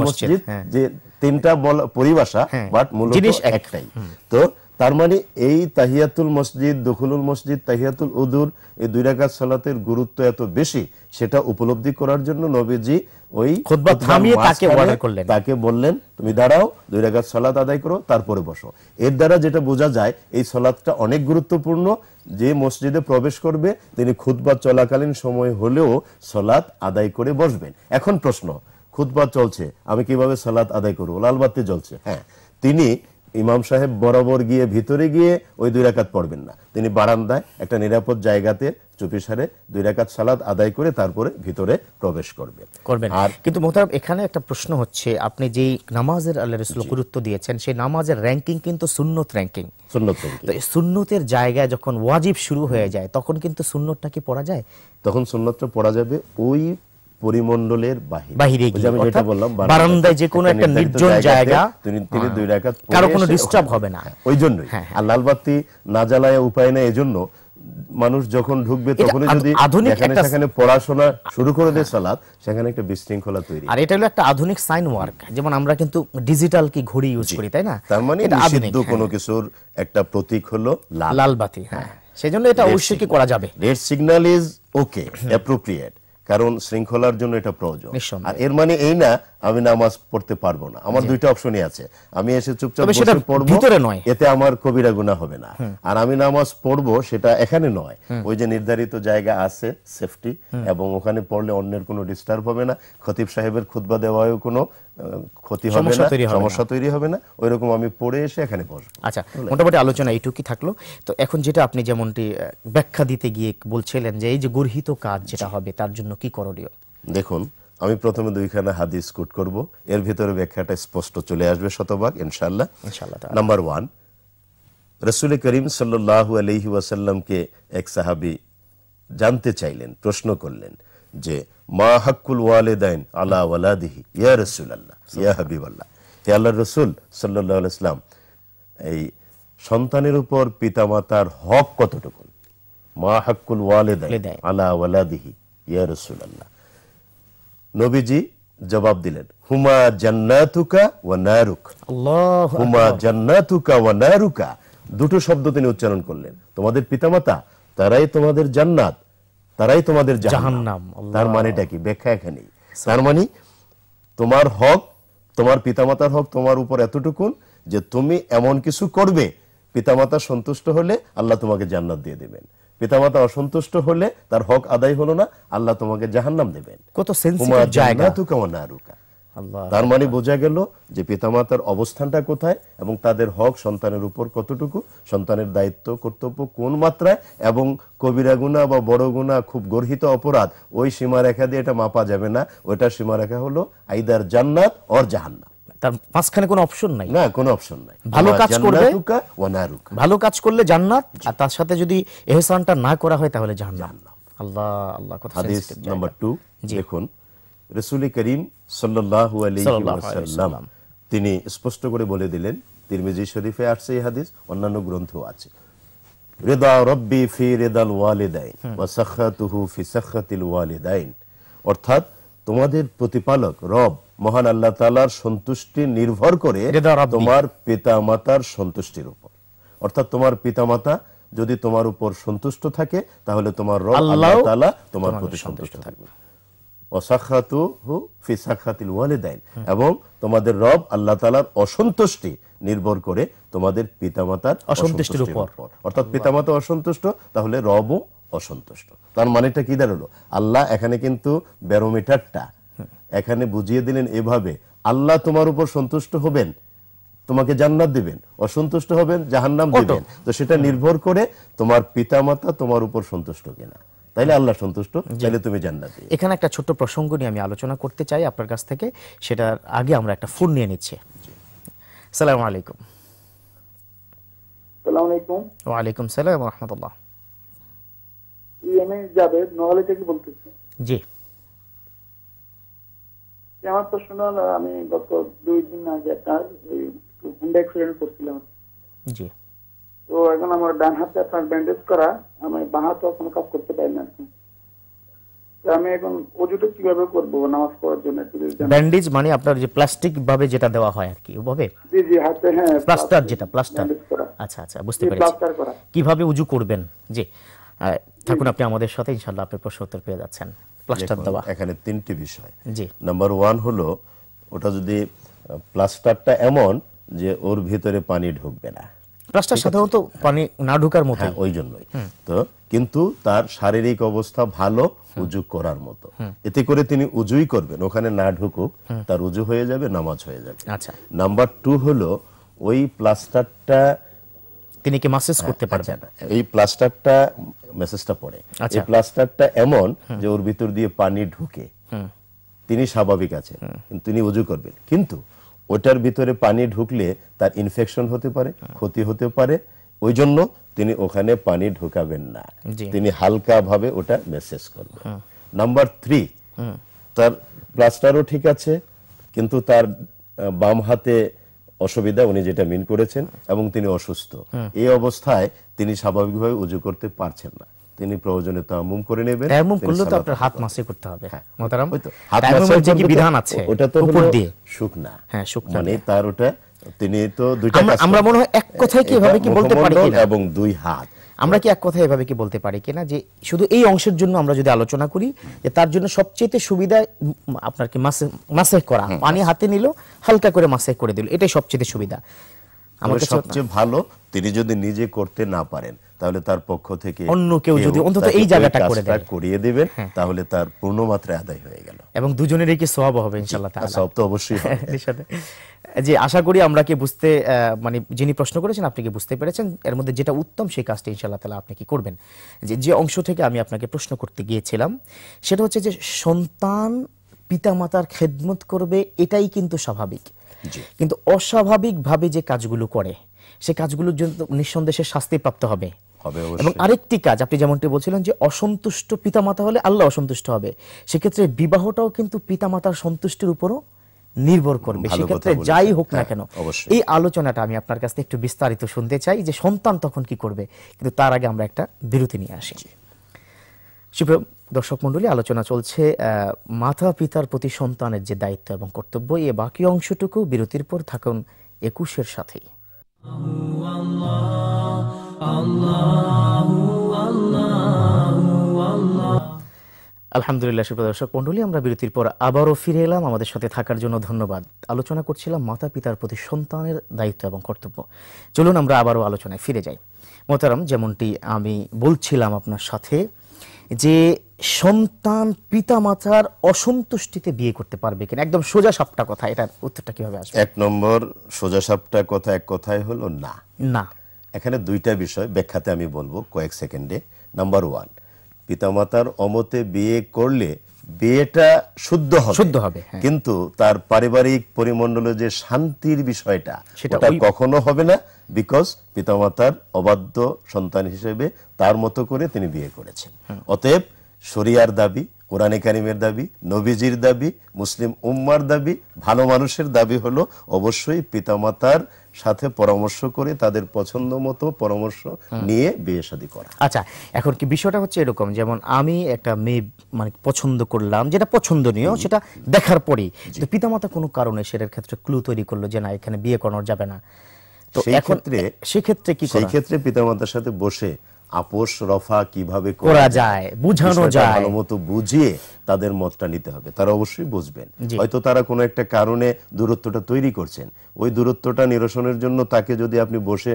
মসজিদ হ্যাঁ। যে তিনটা পরিভাষা বাট হ্যাঁ। মূলত একটাই তো তার মানে এই তাহিয়াতুল মসজিদ দখুলুল মসজিদ তাহিয়াতুল উদুর এই দুই রাকাত সালাতের গুরুত্ব এত বেশি সেটা উপলব্ধি করার জন্য নবীজি ওই থামিয়ে তাকে অর্ডার করলেন তাকে বললেন তুমি দাঁড়াও দুই রাকাত সালাত আদায় করো তারপরে বসো এর দ্বারা যেটা বোঝা যায় এই সালাতটা অনেক গুরুত্বপূর্ণ যে মসজিদে প্রবেশ করবে তিনি খুতবা চলাকালীন সময় হলেও সালাত আদায় করে বসবেন এখন প্রশ্ন খুতবা চলছে আমি কিভাবে সালাত আদায় করব লালবাতি জ্বলছে হ্যাঁ তিনি ইমাম সাহেব বরাবর গিয়ে ভিতরে গিয়ে ওই দুই রাকাত পড়বেন না তিনি বারান্দায় একটা নিরাপদ জায়গাতে চুপিসারে দুই রাকাত সালাদ আদায় করে তারপরে ভিতরে প্রবেশ করবে করবেন আর কিন্তু মোহতারাম এখানে একটা প্রশ্ন হচ্ছে আপনি যেই নামাজের আল্লাহ রসুল গুরুত্ব দিয়েছেন সেই নামাজের র্যাঙ্কিং কিন্তু সুন্নত র্যাঙ্কিং সুন্নত সুন্নতের জায়গায় যখন ওয়াজিব শুরু হয়ে যায় তখন কিন্তু সুন্নতটা কি পড়া যায় তখন সুন্নতটা পড়া যাবে ওই পরিমণ্ডলের বাহিরে বারান্দায় যে কোনো একটা নির্জন জায়গা তিনি হ্যাঁ, দুই কারো কোনো ডিস্টার্ব হবে না ওই হ্যাঁ, হ্যাঁ। আর লালবাতি না জ্বালায় উপায় নেই এজন্য মানুষ যখন ঢুকবে তখন যদি সেখানে পড়াশোনা শুরু করে দেয় সালাদ সেখানে একটা বিশৃঙ্খলা তৈরি আর এটা হলো একটা আধুনিক সাইন ওয়ার্ক যেমন আমরা কিন্তু ডিজিটাল কি ঘড়ি ইউজ করি তাই না তার মানে নিষিদ্ধ কোনো কিছুর একটা প্রতীক হলো লাল লাল বাতি হ্যাঁ সেজন্য এটা অবশ্যই কি করা যাবে red signal is okay appropriate কারণ শৃঙ্খলার জন্য এটা প্রয়োজন আর এর মানে এই না আমি নামাজ পড়তে পারবো না আমার দুইটা অপশনই আছে আমি এসে চুপচাপ বসে পড়বো এতে আমার কবিরা গুণা হবে না আর আমি নামাজ পড়বো সেটা এখানে নয় ওই যে নির্ধারিত জায়গা আছে সেফটি এবং ওখানে পড়লে অন্যের কোনো ডিস্টার্ব হবে না খতিব সাহেবের খুতবা দেওয়ায় কোনো ক্ষতি হবে না সমস্যা তৈরি হবে না ওই রকম আমি পড়ে এসে এখানে পড়ব আচ্ছা মোটামুটি আলোচনা এইটুকুই থাকলো তো এখন যেটা আপনি যেমনটি ব্যাখ্যা দিতে গিয়ে বলছিলেন যে এই যে গর্হিত কাজ যেটা হবে তার জন্য কি করণীয় দেখুন আমি প্রথমে দুইখানা হাদিস কোট করব এর ভিতরে ব্যাখ্যাটা স্পষ্ট চলে আসবে শতভাগ ইনশাআল্লাহ ইনশাল্লাহ নাম্বার ওয়ান রসুল করিম সাল্লাহ আলহি ওয়াসাল্লামকে এক সাহাবি জানতে চাইলেন প্রশ্ন করলেন যে মা হাক্কুল ওয়ালেদাইন আল্লাহ ওয়ালাদিহি ইয়া রসুল আল্লাহ ইয়া হাবিব আল্লাহ হে আল্লাহ রসুল সাল্লাহ ইসলাম এই সন্তানের উপর পিতামাতার হক কতটুকু মা হাক্কুল ওয়ালেদাইন আল্লাহ ওয়ালাদিহি ইয়া রসুল নবীজি জবাব দিলেন হুমা জান্নাতুকা ওয়া নারুক আল্লাহ হুমা জান্নাতুকা ওয়া নারুকা দুটো শব্দ তিনি উচ্চারণ করলেন তোমাদের পিতামাতা তারাই তোমাদের জান্নাত তারাই তোমাদের জাহান্নাম তার মানেটা কি ব্যাখ্যা এখানে তার মানে তোমার হক তোমার পিতামাতার হক তোমার উপর এতটুকু যে তুমি এমন কিছু করবে পিতামাতা সন্তুষ্ট হলে আল্লাহ তোমাকে জান্নাত দিয়ে দেবেন পিতামাতা অসন্তুষ্ট হলে তার হক আদায় হলো না আল্লাহ তোমাকে জাহান্নাম দেবেন কত সেন্সিটিভ জায়গা তো কেমন আরুকা তার মানে বোঝা গেল যে পিতামাতার অবস্থানটা কোথায় এবং তাদের হক সন্তানের উপর কতটুকু সন্তানের দায়িত্ব কর্তব্য কোন মাত্রায় এবং কবিরা গুণা বা বড় গুণা খুব গর্হিত অপরাধ ওই সীমারেখা দিয়ে এটা মাপা যাবে না ওইটার সীমারেখা হলো আইদার জান্নাত অর জাহান্নাম তার মাঝখানে কোনো অপশন নাই না কোনো অপশন নাই ভালো কাজ করবে ভালো কাজ করলে জান্নাত আর তার সাথে যদি এহসানটা না করা হয় তাহলে আল্লাহ আল্লাহ কথা হাদিস নাম্বার 2 দেখুন রসুল করিম সাল্লু তিনি স্পষ্ট করে বলে দিলেন তিরমিজি শরীফে আসছে এই হাদিস অন্যান্য গ্রন্থ আছে রেদা রব্বি ফি রেদাল ওয়ালিদাইন ওয়া সাখাতুহু ফি সাখাতিল ওয়ালিদাইন অর্থাৎ তোমাদের প্রতিপালক রব মহান আল্লাহ সন্তুষ্টি নির্ভর করে তোমার পিতা মাতার সন্তুষ্টির উপর অর্থাৎ তোমার পিতা মাতা যদি তোমার উপর সন্তুষ্ট থাকে তাহলে তোমার রব আল্লাহ তালা তোমার প্রতি সন্তুষ্ট থাকবে এবং তোমাদের রব আল্লাহ তালার অসন্তুষ্টি নির্ভর করে তোমাদের পিতামাতার অসন্তুষ্টির উপর অর্থাৎ পিতামাতা অসন্তুষ্ট তাহলে রবও অসন্তুষ্ট তার মানেটা কি দাঁড়ালো আল্লাহ এখানে কিন্তু ব্যারোমিটারটা এখানে বুঝিয়ে দিলেন এভাবে আল্লাহ তোমার উপর সন্তুষ্ট হবেন তোমাকে জান্নাত দিবেন অসন্তুষ্ট হবেন জাহান্নাম দিবেন তো সেটা নির্ভর করে তোমার পিতামাতা তোমার উপর সন্তুষ্ট কিনা তাইলে আল্লাহ সন্তুষ্ট তাইলে তুমি জান্নাতি এখানে একটা ছোট প্রসঙ্গ নিয়ে আমি আলোচনা করতে চাই আপনার কাছ থেকে সেটার আগে আমরা একটা ফোন নিয়ে নিচ্ছি আসসালামু আলাইকুম আসসালামু আলাইকুম ওয়া ওয়ালাইকুম সালাম রাহমাতুল্লাহ ইএমএ জাবেদ নোয়ালি থেকে বলতেছি জি আমার তো শোনা আমি গত দুই দিন আগে একটা হুন্ডা অ্যাক্সিডেন্ট করছিলাম জি তো এখন আমার ডান হাতে আপনার ব্যান্ডেজ করা আমি বাঁ হাতে কাজ করতে পারি না আমি এখন কিভাবে করব নামাজ পড়ার জন্য ব্যান্ডেজ মানে আপনার যে প্লাস্টিক ভাবে যেটা দেওয়া হয় আর কি ওভাবে জি জি হাতে হ্যাঁ প্লাস্টার যেটা প্লাস্টার আচ্ছা আচ্ছা বুঝতে পেরেছি কিভাবে উজু করবেন জি থাকুন আপনি আমাদের সাথে ইনশাআল্লাহ আপনি প্রশ্ন উত্তর পেয়ে যাচ্ছেন প্লাস্টার দেওয়া এখানে তিনটি বিষয় জি নাম্বার ওয়ান হলো ওটা যদি প্লাস্টারটা এমন যে ওর ভিতরে পানি ঢুকবে না রাস্তা সাধারণত পানি না ঢুকার মতো হ্যাঁ, ওই জন্যই তো কিন্তু তার শারীরিক অবস্থা ভালো উজু করার মতো এতে করে তিনি উজুই করবেন ওখানে না ঢুকুক তার উজু হয়ে যাবে নামাজ হয়ে যাবে আচ্ছা নাম্বার টু হলো ওই প্লাস্টারটা তিনি কি মাসেজ হ্যাঁ, করতে আচ্ছা, পারবে না এই প্লাস্টারটা মেসেজটা পড়ে আচ্ছা। এই প্লাস্টারটা এমন যে ওর ভিতর দিয়ে পানি ঢুকে তিনি স্বাভাবিক আছেন তিনি উজু করবেন কিন্তু ওটার ভিতরে পানি ঢুকলে তার ইনফেকশন হতে পারে হ্যাঁ। ক্ষতি হতে পারে ওই জন্য তিনি ওখানে পানি ঢুকাবেন না তিনি হালকা ভাবে ওটা মেসেজ করবেন নাম্বার হ্যাঁ। থ্রি তার প্লাস্টারও ঠিক আছে কিন্তু তার বাম হাতে অসুবিধা উনি যেটা মিন করেছেন এবং তিনি অসুস্থ হ্যাঁ। এই অবস্থায় তিনি স্বাভাবিকভাবে উজু করতে পারছেন না তিনি প্রয়োজনে তামুম করে নেবেন তামুম করলে তো আপনার হাত মাসে করতে হবে হ্যাঁ। মোহতারাম হাত মাসের যে কি বিধান আছে ওটা তো উপর দিয়ে শুকনা হ্যাঁ শুকনা মানে তার ওটা তিনি তো দুইটা কাজ আমরা মনে হয় এক কথায় কি এভাবে কি বলতে পারি এবং দুই হাত আমরা কি এক কথায় এভাবে কি বলতে পারি কিনা যে শুধু এই অংশের জন্য আমরা যদি আলোচনা করি যে তার জন্য সবচেয়ে সুবিধা আপনার কি মাসে মাসে করা পানি হাতে নিল হালকা করে মাসে করে দিল এটাই সবচেয়ে সুবিধা আমার সবচেয়ে ভালো তিনি যদি নিজে করতে না পারেন তাহলে তার পক্ষ থেকে অন্য কেউ যদি অন্তত এই জায়গাটা করে দেয় করিয়ে দিবেন হ্যাঁ। তাহলে তার পূর্ণ মাত্রায় আদায় হয়ে গেল এবং দুজনেরই কি সওয়াব হবে ইনশাআল্লাহ তাআলা সওয়াব তো অবশ্যই হবে যে আশা করি আমরা কি বুঝতে মানে যিনি প্রশ্ন করেছেন আপনি কি বুঝতে পেরেছেন এর মধ্যে যেটা উত্তম সেই কাজটা ইনশাআল্লাহ তাআলা আপনি কি করবেন যে যে অংশ থেকে আমি আপনাকে প্রশ্ন করতে গিয়েছিলাম সেটা হচ্ছে যে সন্তান পিতামাতার খেদমত করবে এটাই কিন্তু স্বাভাবিক কিন্তু অস্বাভাবিকভাবে যে কাজগুলো করে সে কাজগুলোর জন্য নিঃসন্দেহে শাস্তি প্রাপ্ত হবে এবং আরেকটি কাজ আপনি যেমনটি বলছিলেন যে অসন্তুষ্ট পিতামাতা হলে আল্লাহ অসন্তুষ্ট হবে সেক্ষেত্রে বিবাহটাও কিন্তু পিতামাতার সন্তুষ্টির উপরও নির্ভর করবে সেক্ষেত্রে যাই হোক না হ্যাঁ, কেন এই আলোচনাটা আমি আপনার কাছ থেকে একটু বিস্তারিত শুনতে চাই যে সন্তান তখন কি করবে কিন্তু তার আগে আমরা একটা বিরতি নিয়ে আসি শিপ্রম দর্শক মন্ডলী আলোচনা চলছে মাতা পিতার প্রতি সন্তানের যে দায়িত্ব এবং কর্তব্য এ বাকি অংশটুকু বিরতির পর থাকুন একুশের সাথেই আলহামদুলিল্লাহ সুপ্রদর্শক মন্ডলী আমরা বিরতির পর আবারও ফিরে এলাম আমাদের সাথে থাকার জন্য ধন্যবাদ আলোচনা করছিলাম মাতা পিতার প্রতি সন্তানের দায়িত্ব এবং কর্তব্য চলুন আমরা আবারও আলোচনায় ফিরে যাই মোতারাম যেমনটি আমি বলছিলাম আপনার সাথে যে সন্তান পিতামাতার অসন্তুষ্টিতে বিয়ে করতে পারবে কিনা একদম সোজা সাপটা কথা এটার উত্তরটা কিভাবে আসবে এক নম্বর সোজা সাপটা কথা এক কথাই হলো না না এখানে দুইটা বিষয় ব্যাখ্যাতে আমি বলবো কয়েক সেকেন্ডে নাম্বার ওয়ান পিতামাতার অমতে বিয়ে করলে বিয়েটা শুদ্ধ হবে শুদ্ধ হবে হ্যাঁ। কিন্তু তার পারিবারিক পরিমণ্ডলে যে শান্তির বিষয়টা সেটা কখনো হবে না বিকজ পিতামাতার অবাধ্য সন্তান হিসেবে তার মতো করে তিনি বিয়ে করেছেন হ্যাঁ। অতএব শরিয়ার দাবি কোরআনে কারিমের দাবি নবীজির দাবি মুসলিম উম্মার দাবি ভালো মানুষের দাবি হলো অবশ্যই পিতামাতার সাথে পরামর্শ করে তাদের পছন্দ মতো পরামর্শ নিয়ে বিয়ে শাদী করা আচ্ছা এখন কি বিষয়টা হচ্ছে এরকম যেমন আমি একটা মেয়ে মানে পছন্দ করলাম যেটা পছন্দনীয় সেটা দেখার পরেই পিতামাতা কোনো কারণে সেটার ক্ষেত্রে ক্লু তৈরি করলো যে না এখানে বিয়ে করানো যাবে না সেই ক্ষেত্রে সেক্ষেত্রে কি সেই ক্ষেত্রে পিতামাতার সাথে বসে আপোষ রফা কিভাবে করা যায় বুঝানো যায় ভালো মতো বুঝিয়ে তাদের মতটা নিতে হবে তারা অবশ্যই বুঝবেন হয়তো তারা কোনো একটা কারণে দূরত্বটা তৈরি করছেন ওই দূরত্বটা নিরসনের জন্য তাকে যদি আপনি বসে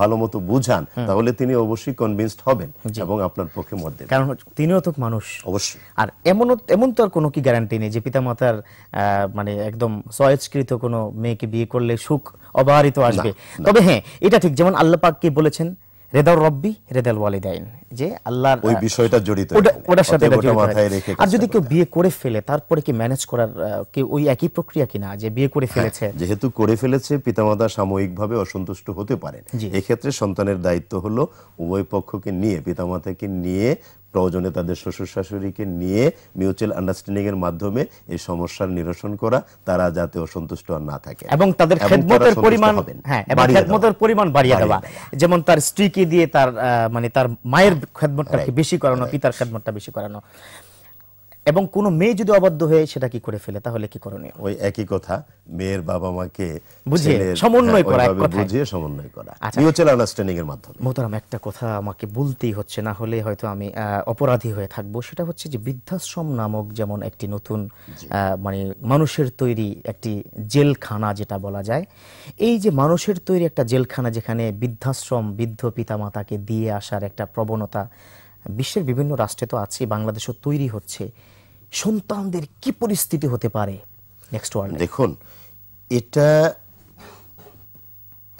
ভালো মতো বুঝান তাহলে তিনি অবশ্যই কনভিন্সড হবেন এবং আপনার পক্ষে মত দেবেন কারণ তিনিও তো মানুষ অবশ্যই আর এমন এমন তো আর কোনো কি গ্যারান্টি নেই যে পিতামাতার মানে একদম সয়েজকৃত কোনো মেয়েকে বিয়ে করলে সুখ অবাহিত আসবে তবে হ্যাঁ এটা ঠিক যেমন আল্লাহ পাক কি বলেছেন রেদাউর রব্বি রেদাল ওয়ালিদাইন যে আল্লাহর ওই বিষয়টা জড়িত ওটার সাথে আর যদি কেউ বিয়ে করে ফেলে তারপরে কি ম্যানেজ করার কি ওই একই প্রক্রিয়া কিনা যে বিয়ে করে হ্যাঁ, ফেলেছে যেহেতু করে ফেলেছে পিতামাতা সাময়িকভাবে অসন্তুষ্ট হতে পারেন এক্ষেত্রে সন্তানের দায়িত্ব হলো উভয় পক্ষকে নিয়ে পিতামাতাকে নিয়ে প্রয়োজনে তাদের শ্বশুর শাশুড়িকে নিয়ে মিউচুয়াল আন্ডারস্ট্যান্ডিং এর মাধ্যমে এই সমস্যার নিরসন করা তারা যাতে অসন্তুষ্ট আর না থাকে এবং তাদের খেদমতের পরিমাণ হ্যাঁ এবং খেদমতের পরিমাণ বাড়িয়ে দেওয়া যেমন তার স্ত্রীকে দিয়ে তার মানে তার মায়ের খেদমতটাকে বেশি করানো পিতার খেদমতটা বেশি করানো এবং কোনো মেয়ে যদি অবাধ্য হয়ে সেটা কি করে ফেলে তাহলে কি করণীয় ওই একই কথা মেয়ের বাবা মাকে হ্যাঁ, বুঝিয়ে সমন্বয় করা বুঝিয়ে সমন্বয় করা আচ্ছা। মিউচুয়াল আন্ডারস্ট্যান্ডিং এর মাধ্যমে মোহতারাম একটা কথা আমাকে বলতেই হচ্ছে না হলে হয়তো আমি অপরাধী হয়ে থাকব সেটা হচ্ছে যে বৃদ্ধাশ্রম নামক যেমন একটি নতুন মানে মানুষের তৈরি একটি জেলখানা যেটা বলা যায় এই যে মানুষের তৈরি একটা জেলখানা যেখানে বৃদ্ধাশ্রম বৃদ্ধ পিতামাতাকে দিয়ে আসার একটা প্রবণতা বিশ্বের বিভিন্ন রাষ্ট্রে তো আছে বাংলাদেশও তৈরি হচ্ছে সন্তানদের কি পরিস্থিতি হতে পারে নেক্সট ওয়ার্ল্ড দেখুন এটা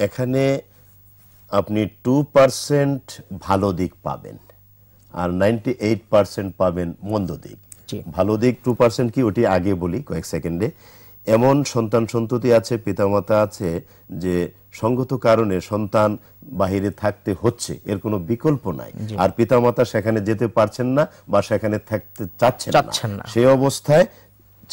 এখানে আপনি টু পার্সেন্ট ভালো দিক পাবেন আর নাইনটি এইট পার্সেন্ট পাবেন মন্দ দিক ভালো দিক টু পার্সেন্ট কি ওটি আগে বলি কয়েক সেকেন্ডে এমন সন্তান সন্ততি আছে পিতামাতা আছে যে সঙ্গত কারণে সন্তান বাহিরে থাকতে হচ্ছে এর কোনো বিকল্প নাই আর পিতামাতা সেখানে যেতে পারছেন না বা সেখানে থাকতে চাচ্ছেন না সেই অবস্থায়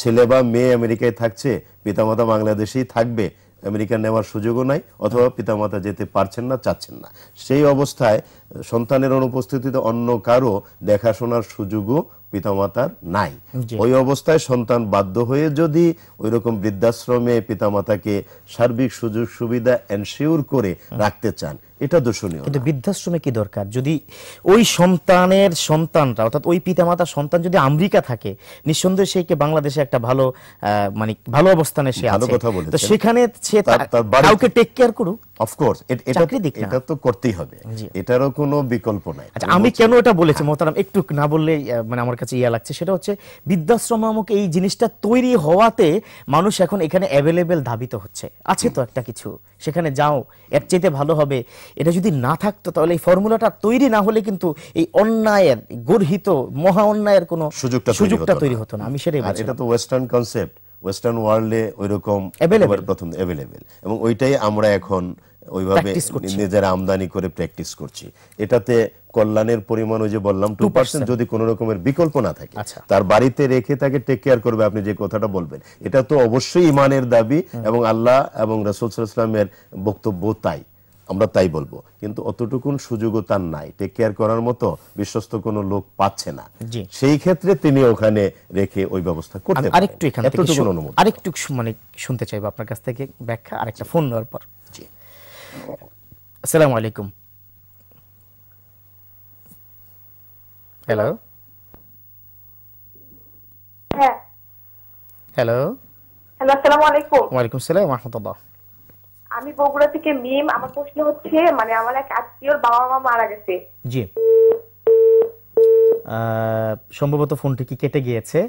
ছেলে বা মেয়ে আমেরিকায় থাকছে পিতামাতা বাংলাদেশেই থাকবে আমেরিকা নেওয়ার সুযোগও নাই অথবা পিতামাতা যেতে পারছেন না চাচ্ছেন না সেই অবস্থায় সন্তানের অনুপস্থিতিতে অন্য কারো দেখাশোনার সুযোগও পিতামাতার নাই ওই অবস্থায় সন্তান বাধ্য হয়ে যদি ওই রকম বৃদ্ধাশ্রমে পিতামাতাকে সার্বিক সুযোগ সুবিধা এনশিওর করে রাখতে চান এটা দোষণীয় কিন্তু বৃদ্ধাশ্রমে কি দরকার যদি ওই সন্তানের সন্তানরা অর্থাৎ ওই পিতামাতা সন্তান যদি আমেরিকা থাকে নিঃসন্দেহে সে কে বাংলাদেশে একটা ভালো মানে ভালো অবস্থানে সে আছে কথা বলে তো সেখানে সে তার কাউকে টেক কেয়ার করুক অফকোর্স এটা এটা তো করতেই হবে এটারও কোনো বিকল্প নাই আচ্ছা আমি কেন এটা বলেছি মোহতারাম একটু না বললে মানে আমার কাছে ইয়া লাগছে সেটা হচ্ছে বৃদ্ধাশ্রম নামক এই জিনিসটা তৈরি হওয়াতে মানুষ এখন এখানে অ্যাভেলেবেল ধাবিত হচ্ছে আছে তো একটা কিছু সেখানে যাও এর চাইতে ভালো হবে এটা যদি না থাকতো তাহলে এই ফর্মুলাটা তৈরি না হলে কিন্তু এই অন্যায়ের গর্হিত মহা অন্যায়ের কোনো সুযোগটা সুযোগটা তৈরি হতো না আমি সেটাই বলছি এটা তো ওয়েস্টার্ন কনসেপ্ট ওয়েস্টার্ন ওয়ার্ল্ডে ওইরকম প্রথম অ্যাভেলেবেল এবং ওইটাই আমরা এখন ওইভাবে নিজের আমদানি করে প্র্যাকটিস করছি এটাতে কল্যাণের পরিমাণ ওই যে বললাম টু পার্সেন্ট যদি কোন রকমের বিকল্প না থাকে আচ্ছা। তার বাড়িতে রেখে তাকে টেক কেয়ার করবে আপনি যে কথাটা বলবেন এটা তো অবশ্যই ইমানের দাবি এবং আল্লাহ এবং রাসুল সাল্লামের বক্তব্য তাই আমরা তাই বলবো কিন্তু অতটুকুন সুযোগও তার নাই টেক কেয়ার করার মতো বিশ্বস্ত কোন লোক পাচ্ছে না সেই ক্ষেত্রে তিনি ওখানে রেখে ওই ব্যবস্থা করতে আরেকটু এখানে আরেকটু মানে শুনতে চাইবো আপনার কাছ থেকে ব্যাখ্যা আরেকটা ফোন নেওয়ার পর আসসালামু আলাইকুম হ্যালো হ্যালো হ্যালো আসসালামু আলাইকুম ওয়ালাইকুম আসসালাম ওয়া রাহমাতুল্লাহ আমি বগুড়া থেকে মিম আমার প্রশ্ন হচ্ছে মানে আমার এক আত্মীয়র বাবা মা মারা গেছে জি সম্ভবত ফোনটি কি কেটে গিয়েছে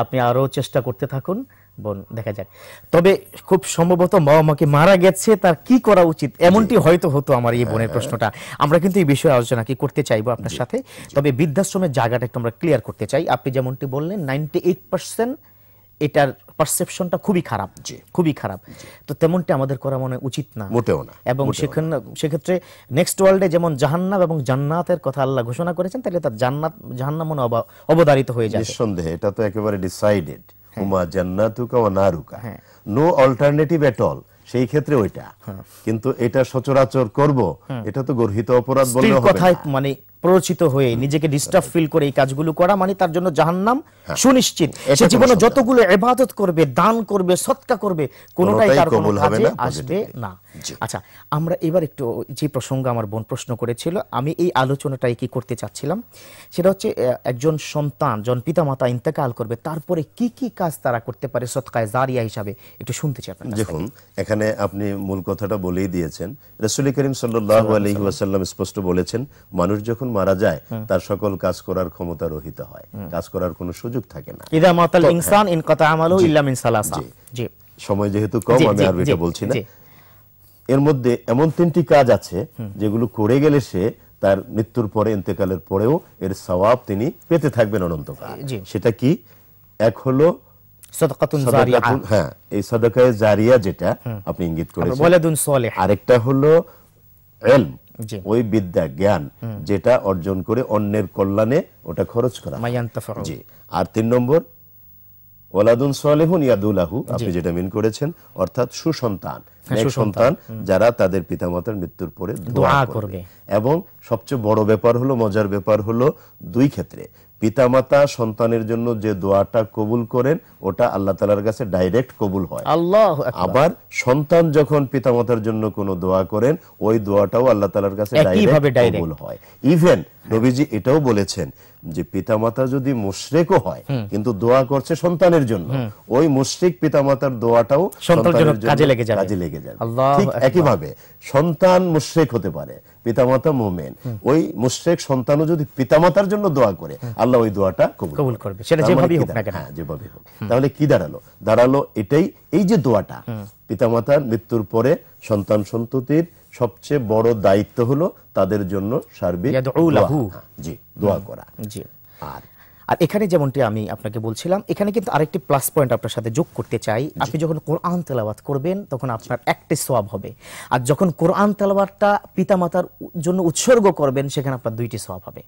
আপনি আরো চেষ্টা করতে থাকুন বোন দেখা যাক তবে খুব সম্ভবত মা আমাকে মারা গেছে তার কি করা উচিত এমনটি হয়তো হতো আমার এই হ্যাঁ। বোনের প্রশ্নটা আমরা কিন্তু এই বিষয়ে আলোচনা কি করতে চাইবো আপনার সাথে তবে বৃদ্ধাশ্রমের জায়গাটা একটু আমরা ক্লিয়ার করতে চাই আপনি যেমনটি বললেন নাইনটি এইট পার্সেন্ট এটার পারসেপশনটা খুবই খারাপ খুবই খারাপ তো তেমনটি আমাদের করা মনে উচিত না মোটেও না এবং সেখানে সেক্ষেত্রে নেক্সট ওয়ার্ল্ডে যেমন জাহান্নাব এবং জান্নাতের কথা আল্লাহ ঘোষণা করেছেন তাহলে তার জান্নাত জাহান্নাম মনে অবধারিত হয়ে যায় সন্দেহে এটা তো একেবারে ডিসাইডেড হ্যাঁ। হুমা জান্নাতুকা ওয়া নারুকা নো অল্টারনেটিভ এট অল সেই ক্ষেত্রে ওইটা হ্যাঁ। কিন্তু এটা সচরাচর করব হ্যাঁ। এটা তো গর্হিত অপরাধ বলে হবে মানে প্ররোচিত হয়ে নিজেকে ডিস্টার্ব ফিল করে এই কাজগুলো করা মানে তার জন্য জাহান নাম হ্যাঁ। সুনিশ্চিত সে জীবনে যতগুলো এবাদত করবে দান করবে সৎকা করবে কোনোটাই তার কোনো কাজে আসবে না আচ্ছা আমরা এবার একটু যে প্রসঙ্গ আমার বোন প্রশ্ন করেছিল আমি এই আলোচনাটাই কি করতে চাচ্ছিলাম সেটা হচ্ছে একজন সন্তান জন পিতা মাতা ইন্তেকাল করবে তারপরে কি কি কাজ তারা করতে পারে সৎকায় জারিয়া হিসাবে একটু শুনতে চাই আপনার দেখুন এখানে আপনি মূল কথাটা বলেই দিয়েছেন রাসূল করিম সাল্লাল্লাহু আলাইহি ওয়াসাল্লাম স্পষ্ট বলেছেন মানুষ যখন মারা যায় তার সকল কাজ করার ক্ষমতা রহিত হয় কাজ করার কোনো সুযোগ থাকে না ইদা মাতাল ইনসান ইন কথা আমালু ইল্লা মিন সালাসা জি সময় যেহেতু কম আমি আর এটা বলছি না এর মধ্যে এমন তিনটি কাজ আছে যেগুলো করে গেলে সে তার মৃত্যুর পরে ইন্তেকালের পরেও এর সওয়াব তিনি পেতে থাকবেন অনন্তকাল সেটা কি এক হলো হ্যাঁ এই সদকায় জারিয়া যেটা আপনি ইঙ্গিত করেছেন আরেকটা হলো এলম ওই বিদ্যা জ্ঞান যেটা অর্জন করে অন্যের কল্যাণে ওটা খরচ করা জি আর তিন নম্বর ওলাদুন সালেহুন ইয়াদুলাহু আপনি যেটা মিন করেছেন অর্থাৎ সুসন্তান হ্যাঁ, সুসন্তান যারা তাদের পিতামাতার মৃত্যুর পরে দোয়া করবে এবং সবচেয়ে বড় ব্যাপার হলো মজার ব্যাপার হলো দুই ক্ষেত্রে পিতামাতা সন্তানের জন্য যে দোয়াটা কবুল করেন ওটা আল্লাহ তালার কাছে ডাইরেক্ট কবুল হয় আল্লাহ আবার সন্তান যখন পিতামাতার জন্য কোনো দোয়া করেন ওই দোয়াটাও আল্লাহ তালার কাছে ডাইরেক্ট কবুল হয় ইভেন রবিজি এটাও বলেছেন যে পিতামাতা যদি মুশরেকও হয় কিন্তু দোয়া করছে সন্তানের জন্য ওই মুশরিক পিতামাতার দোয়াটাও সন্তানের জন্য কাজে লেগে যায় ঠিক একইভাবে সন্তান মুশরেক হতে পারে পিতামাতা মোমেন ওই মুশ্রেক সন্তানও যদি পিতামাতার জন্য দোয়া করে আল্লাহ ওই দোয়াটা কবুল করবে সেটা মানে হ্যাঁ, যেভাবেই হোক না কেন যেভাবে হোক তাহলে কি দাঁড়ালো দাঁড়ালো এটাই এই যে দোয়াটা পিতামাতার মৃত্যুর পরে সন্তান সন্ততির সবচেয়ে বড় দায়িত্ব হলো তাদের জন্য সার্বিক হ্যাঁ, জি দোয়া করা জি আর আর এখানে যেমনটি আমি আপনাকে বলছিলাম এখানে কিন্তু আরেকটি প্লাস পয়েন্ট আপনার সাথে যোগ করতে চাই আপনি যখন কোরআন তেলাবাত করবেন তখন আপনার একটি সোয়াব হবে আর যখন কোরআন তেলাবাতটা মাতার জন্য উৎসর্গ করবেন সেখানে আপনার দুইটি সোয়াব হবে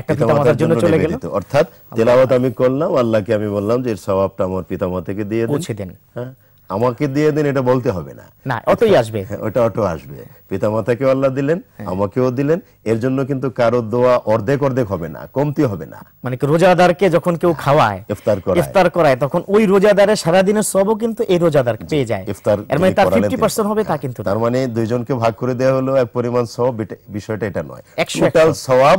একটা পিতামাতার জন্য চলে গেল অর্থাৎ তেলাওয়াত আমি করলাম আল্লাহকে আমি বললাম যে এর সওয়াবটা আমার মাতাকে দিয়ে দেন পৌঁছে দেন হ্যাঁ আমাকে দিয়ে দেন এটা বলতে হবে না অটোই আসবে ওটা অটো আসবে পিতা মাতাকে আল্লাহ দিলেন হ্যাঁ। আমাকেও দিলেন এর জন্য কিন্তু কারো দোয়া অর্ধেক অর্ধেক হবে না কমতি হবে না মানে রোজাদারকে যখন কেউ খাওয়ায় ইফতার করে ইফতার করায় তখন ওই রোজাদারের সারা দিনের সবও কিন্তু এই রোজাদার পেয়ে যায় ইফতার এর মানে তার 50% হবে তা কিন্তু তার মানে দুইজনকে ভাগ করে দেওয়া হলো এক পরিমাণ সওয়াব বিষয়টা এটা নয় টোটাল সওয়াব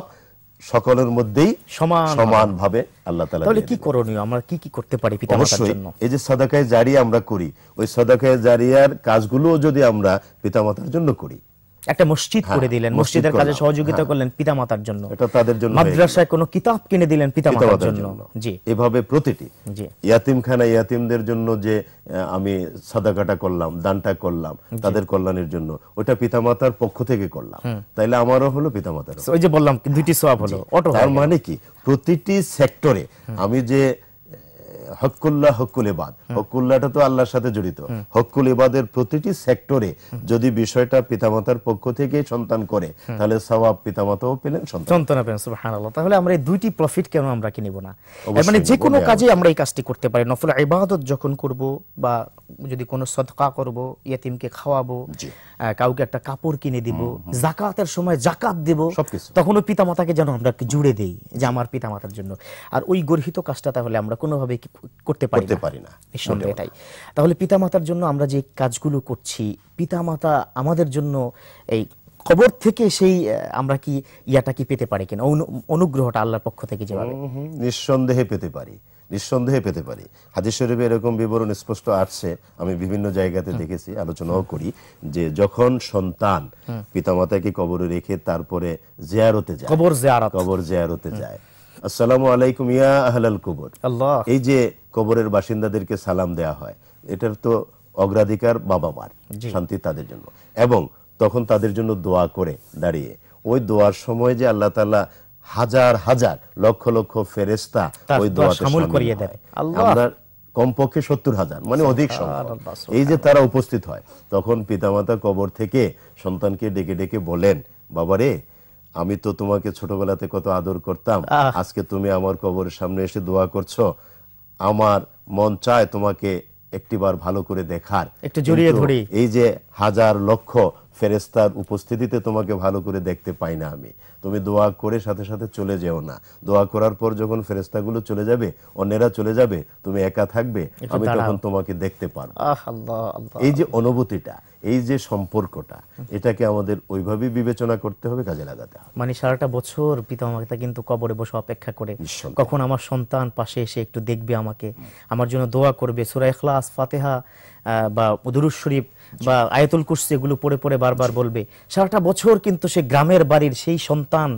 সকলের মধ্যেই সমান ভাবে আল্লাহ তাহলে কি করণীয় আমরা কি কি করতে পারি অবশ্যই এই যে সদাকায় জারিয়া আমরা করি ওই সদাকায় জারিয়ার কাজগুলো যদি আমরা পিতামাতার জন্য করি একটা মসজিদ হ্যাঁ, করে দিলেন মসজিদের কাজে সহযোগিতা হ্যাঁ। করলেন পিতামাতার জন্য এটা তাদের জন্য মাদ্রাসায় কোনো কিতাব কিনে দিলেন মাতার জন্য জি এভাবে প্রতিটি জি ইয়াতিমখানা ইয়াতিমদের জন্য যে আমি সাদাকাটা করলাম দানটা করলাম তাদের কল্যাণের জন্য ওটা পিতামাতার পক্ষ থেকে করলাম তাইলে আমারও হলো পিতামাতার ওই যে বললাম দুইটি সওয়াব হলো অটো তার মানে কি প্রতিটি সেক্টরে আমি যে হকুল্লাহ হকুল এবাদ হকুল্লাহটা তো আল্লাহর সাথে জড়িত হকুল এবাদের প্রতিটি সেক্টরে যদি বিষয়টা পিতামাতার পক্ষ থেকে সন্তান করে তাহলে সওয়াব পিতামাতাও পেলেন সন্তান পেলেন সুবহানাল্লাহ তাহলে আমরা এই দুইটি প্রফিট কেন আমরা কিনব না মানে যে কোনো কাজে আমরা এই কাজটি করতে পারি নফল ইবাদত যখন করব বা যদি কোনো সদকা করব ইয়াতিমকে খাওয়াবো কাউকে একটা কাপড় কিনে দিব জাকাতের সময় জাকাত দেব তখনও পিতামাতাকে যেন আমরা জুড়ে দেই যে আমার পিতামাতার জন্য আর ওই গর্হিত কাজটা তাহলে আমরা কোনোভাবে করতে পারি করতে পারি না নিঃসন্দেহে এটাই তাহলে পিতামাতার জন্য আমরা যে কাজগুলো করছি পিতামাতা আমাদের জন্য এই কবর থেকে সেই আমরা কি ইয়াটা কি পেতে পারি কিনা অনুগ্রহটা আল্লাহর পক্ষ থেকে যেভাবে নিঃসন্দেহে পেতে পারি নিঃসন্দেহে পেতে পারি হাদিস শরীফে এরকম বিবরণ স্পষ্ট আসছে আমি বিভিন্ন জায়গাতে দেখেছি আলোচনাও করি যে যখন সন্তান পিতামাতাকে কবরে রেখে তারপরে জিয়ারতে যায় কবর জিয়ারত কবর জিয়ারতে যায় আসসালাম আলাইকুম ইয়া আহলাল কুবর আল্লাহ এই যে কবরের বাসিন্দাদেরকে সালাম দেয়া হয় এটার তো অগ্রাধিকার বাবা মার শান্তি তাদের জন্য এবং তখন তাদের জন্য দোয়া করে দাঁড়িয়ে ওই দোয়ার সময় যে আল্লাহ তালা হাজার হাজার লক্ষ লক্ষ ফেরেস্তা ওই দোয়া সামিল করিয়ে দেয় আল্লাহ কমপক্ষে সত্তর হাজার মানে অধিক এই যে তারা উপস্থিত হয় তখন পিতামাতা কবর থেকে সন্তানকে ডেকে ডেকে বলেন বাবারে আমি তো তোমাকে ছোটবেলাতে কত আদর করতাম আজকে তুমি আমার কবরের সামনে এসে দোয়া করছো আমার মন চায় তোমাকে একটিবার ভালো করে দেখার একটু জড়িয়ে ধরি এই যে হাজার লক্ষ ফেরেস্তার উপস্থিতিতে তোমাকে ভালো করে দেখতে পাই না আমি তুমি দোয়া করে সাথে সাথে চলে যেও না দোয়া করার পর যখন ফেরেস্তা গুলো চলে যাবে অন্যেরা চলে যাবে তুমি একা থাকবে আমি তখন তোমাকে দেখতে পারবো এই যে অনুভূতিটা এই যে সম্পর্কটা এটাকে আমাদের ওইভাবে বিবেচনা করতে হবে কাজে লাগাতে হবে মানে সারাটা বছর মাতা কিন্তু কবরে বসে অপেক্ষা করে কখন আমার সন্তান পাশে এসে একটু দেখবে আমাকে আমার জন্য দোয়া করবে সুরাইখলাস ফাতেহা বা দুরুজ শরীফ বা আয়তুল কুসি এগুলো পড়ে পড়ে বারবার বলবে সারাটা বছর কিন্তু সে গ্রামের বাড়ির সেই সন্তান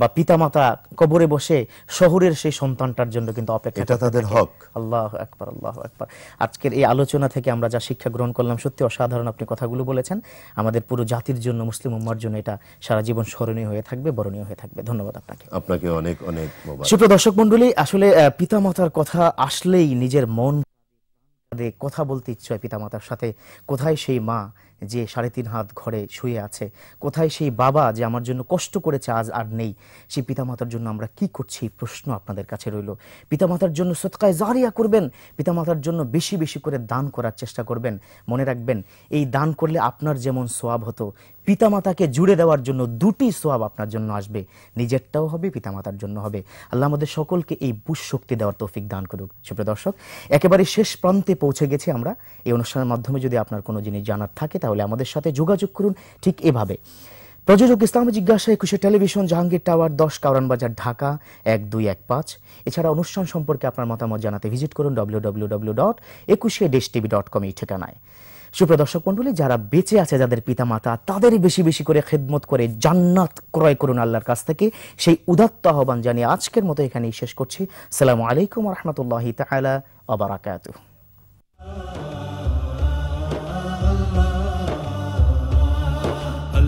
বা পিতামাতা কবরে বসে শহরের সেই সন্তানটার জন্য কিন্তু অপেক্ষা এটা তাদের হক আল্লাহ একবার আল্লাহ একবার আজকের এই আলোচনা থেকে আমরা যা শিক্ষা গ্রহণ করলাম সত্যি অসাধারণ আপনি কথাগুলো বলেছেন আমাদের পুরো জাতির জন্য মুসলিম উম্মার জন্য এটা সারা জীবন স্মরণীয় হয়ে থাকবে বরণীয় হয়ে থাকবে ধন্যবাদ আপনাকে আপনাকে অনেক অনেক সুপ্রিয় দর্শক মন্ডলী আসলে পিতামাতার কথা আসলেই নিজের মন কথা বলতে ইচ্ছে হয় পিতামাতার সাথে কোথায় সেই মা যে সাড়ে তিন হাত ঘরে শুয়ে আছে কোথায় সেই বাবা যে আমার জন্য কষ্ট করেছে আজ আর নেই সেই পিতামাতার জন্য আমরা কি করছি প্রশ্ন আপনাদের কাছে রইল পিতামাতার জন্য সৎকায় জারিয়া করবেন পিতামাতার জন্য বেশি বেশি করে দান করার চেষ্টা করবেন মনে রাখবেন এই দান করলে আপনার যেমন সোয়াব হতো পিতামাতাকে জুড়ে দেওয়ার জন্য দুটি সোয়াব আপনার জন্য আসবে নিজেরটাও হবে পিতামাতার জন্য হবে আল্লাহ আমাদের সকলকে এই বুশ শক্তি দেওয়ার তৌফিক দান করুক সুপ্রিয় দর্শক একেবারে শেষ প্রান্তে পৌঁছে গেছি আমরা এই অনুষ্ঠানের মাধ্যমে যদি আপনার কোনো জিনিস জানার থাকে তাহলে তাহলে আমাদের সাথে যোগাযোগ করুন ঠিক এভাবে প্রযোজক ইসলামী জিজ্ঞাসা একুশে টেলিভিশন জাহাঙ্গীর টাওয়ার দশ কাউরান বাজার ঢাকা এক দুই এক পাঁচ এছাড়া অনুষ্ঠান সম্পর্কে আপনার মতামত জানাতে ভিজিট করুন ডব্লিউ ডব্লিউ ডব্লিউ ডট একুশে ডেস টিভি ডট কম এই ঠিকানায় সুপ্রদর্শক মন্ডলী যারা বেঁচে আছে যাদের পিতামাতা তাদের বেশি বেশি করে খেদমত করে জান্নাত ক্রয় করুন আল্লাহর কাছ থেকে সেই উদাত্ত আহ্বান জানিয়ে আজকের মতো এখানেই শেষ করছি সালামু আলাইকুম রহমতুল্লাহ তালা আবার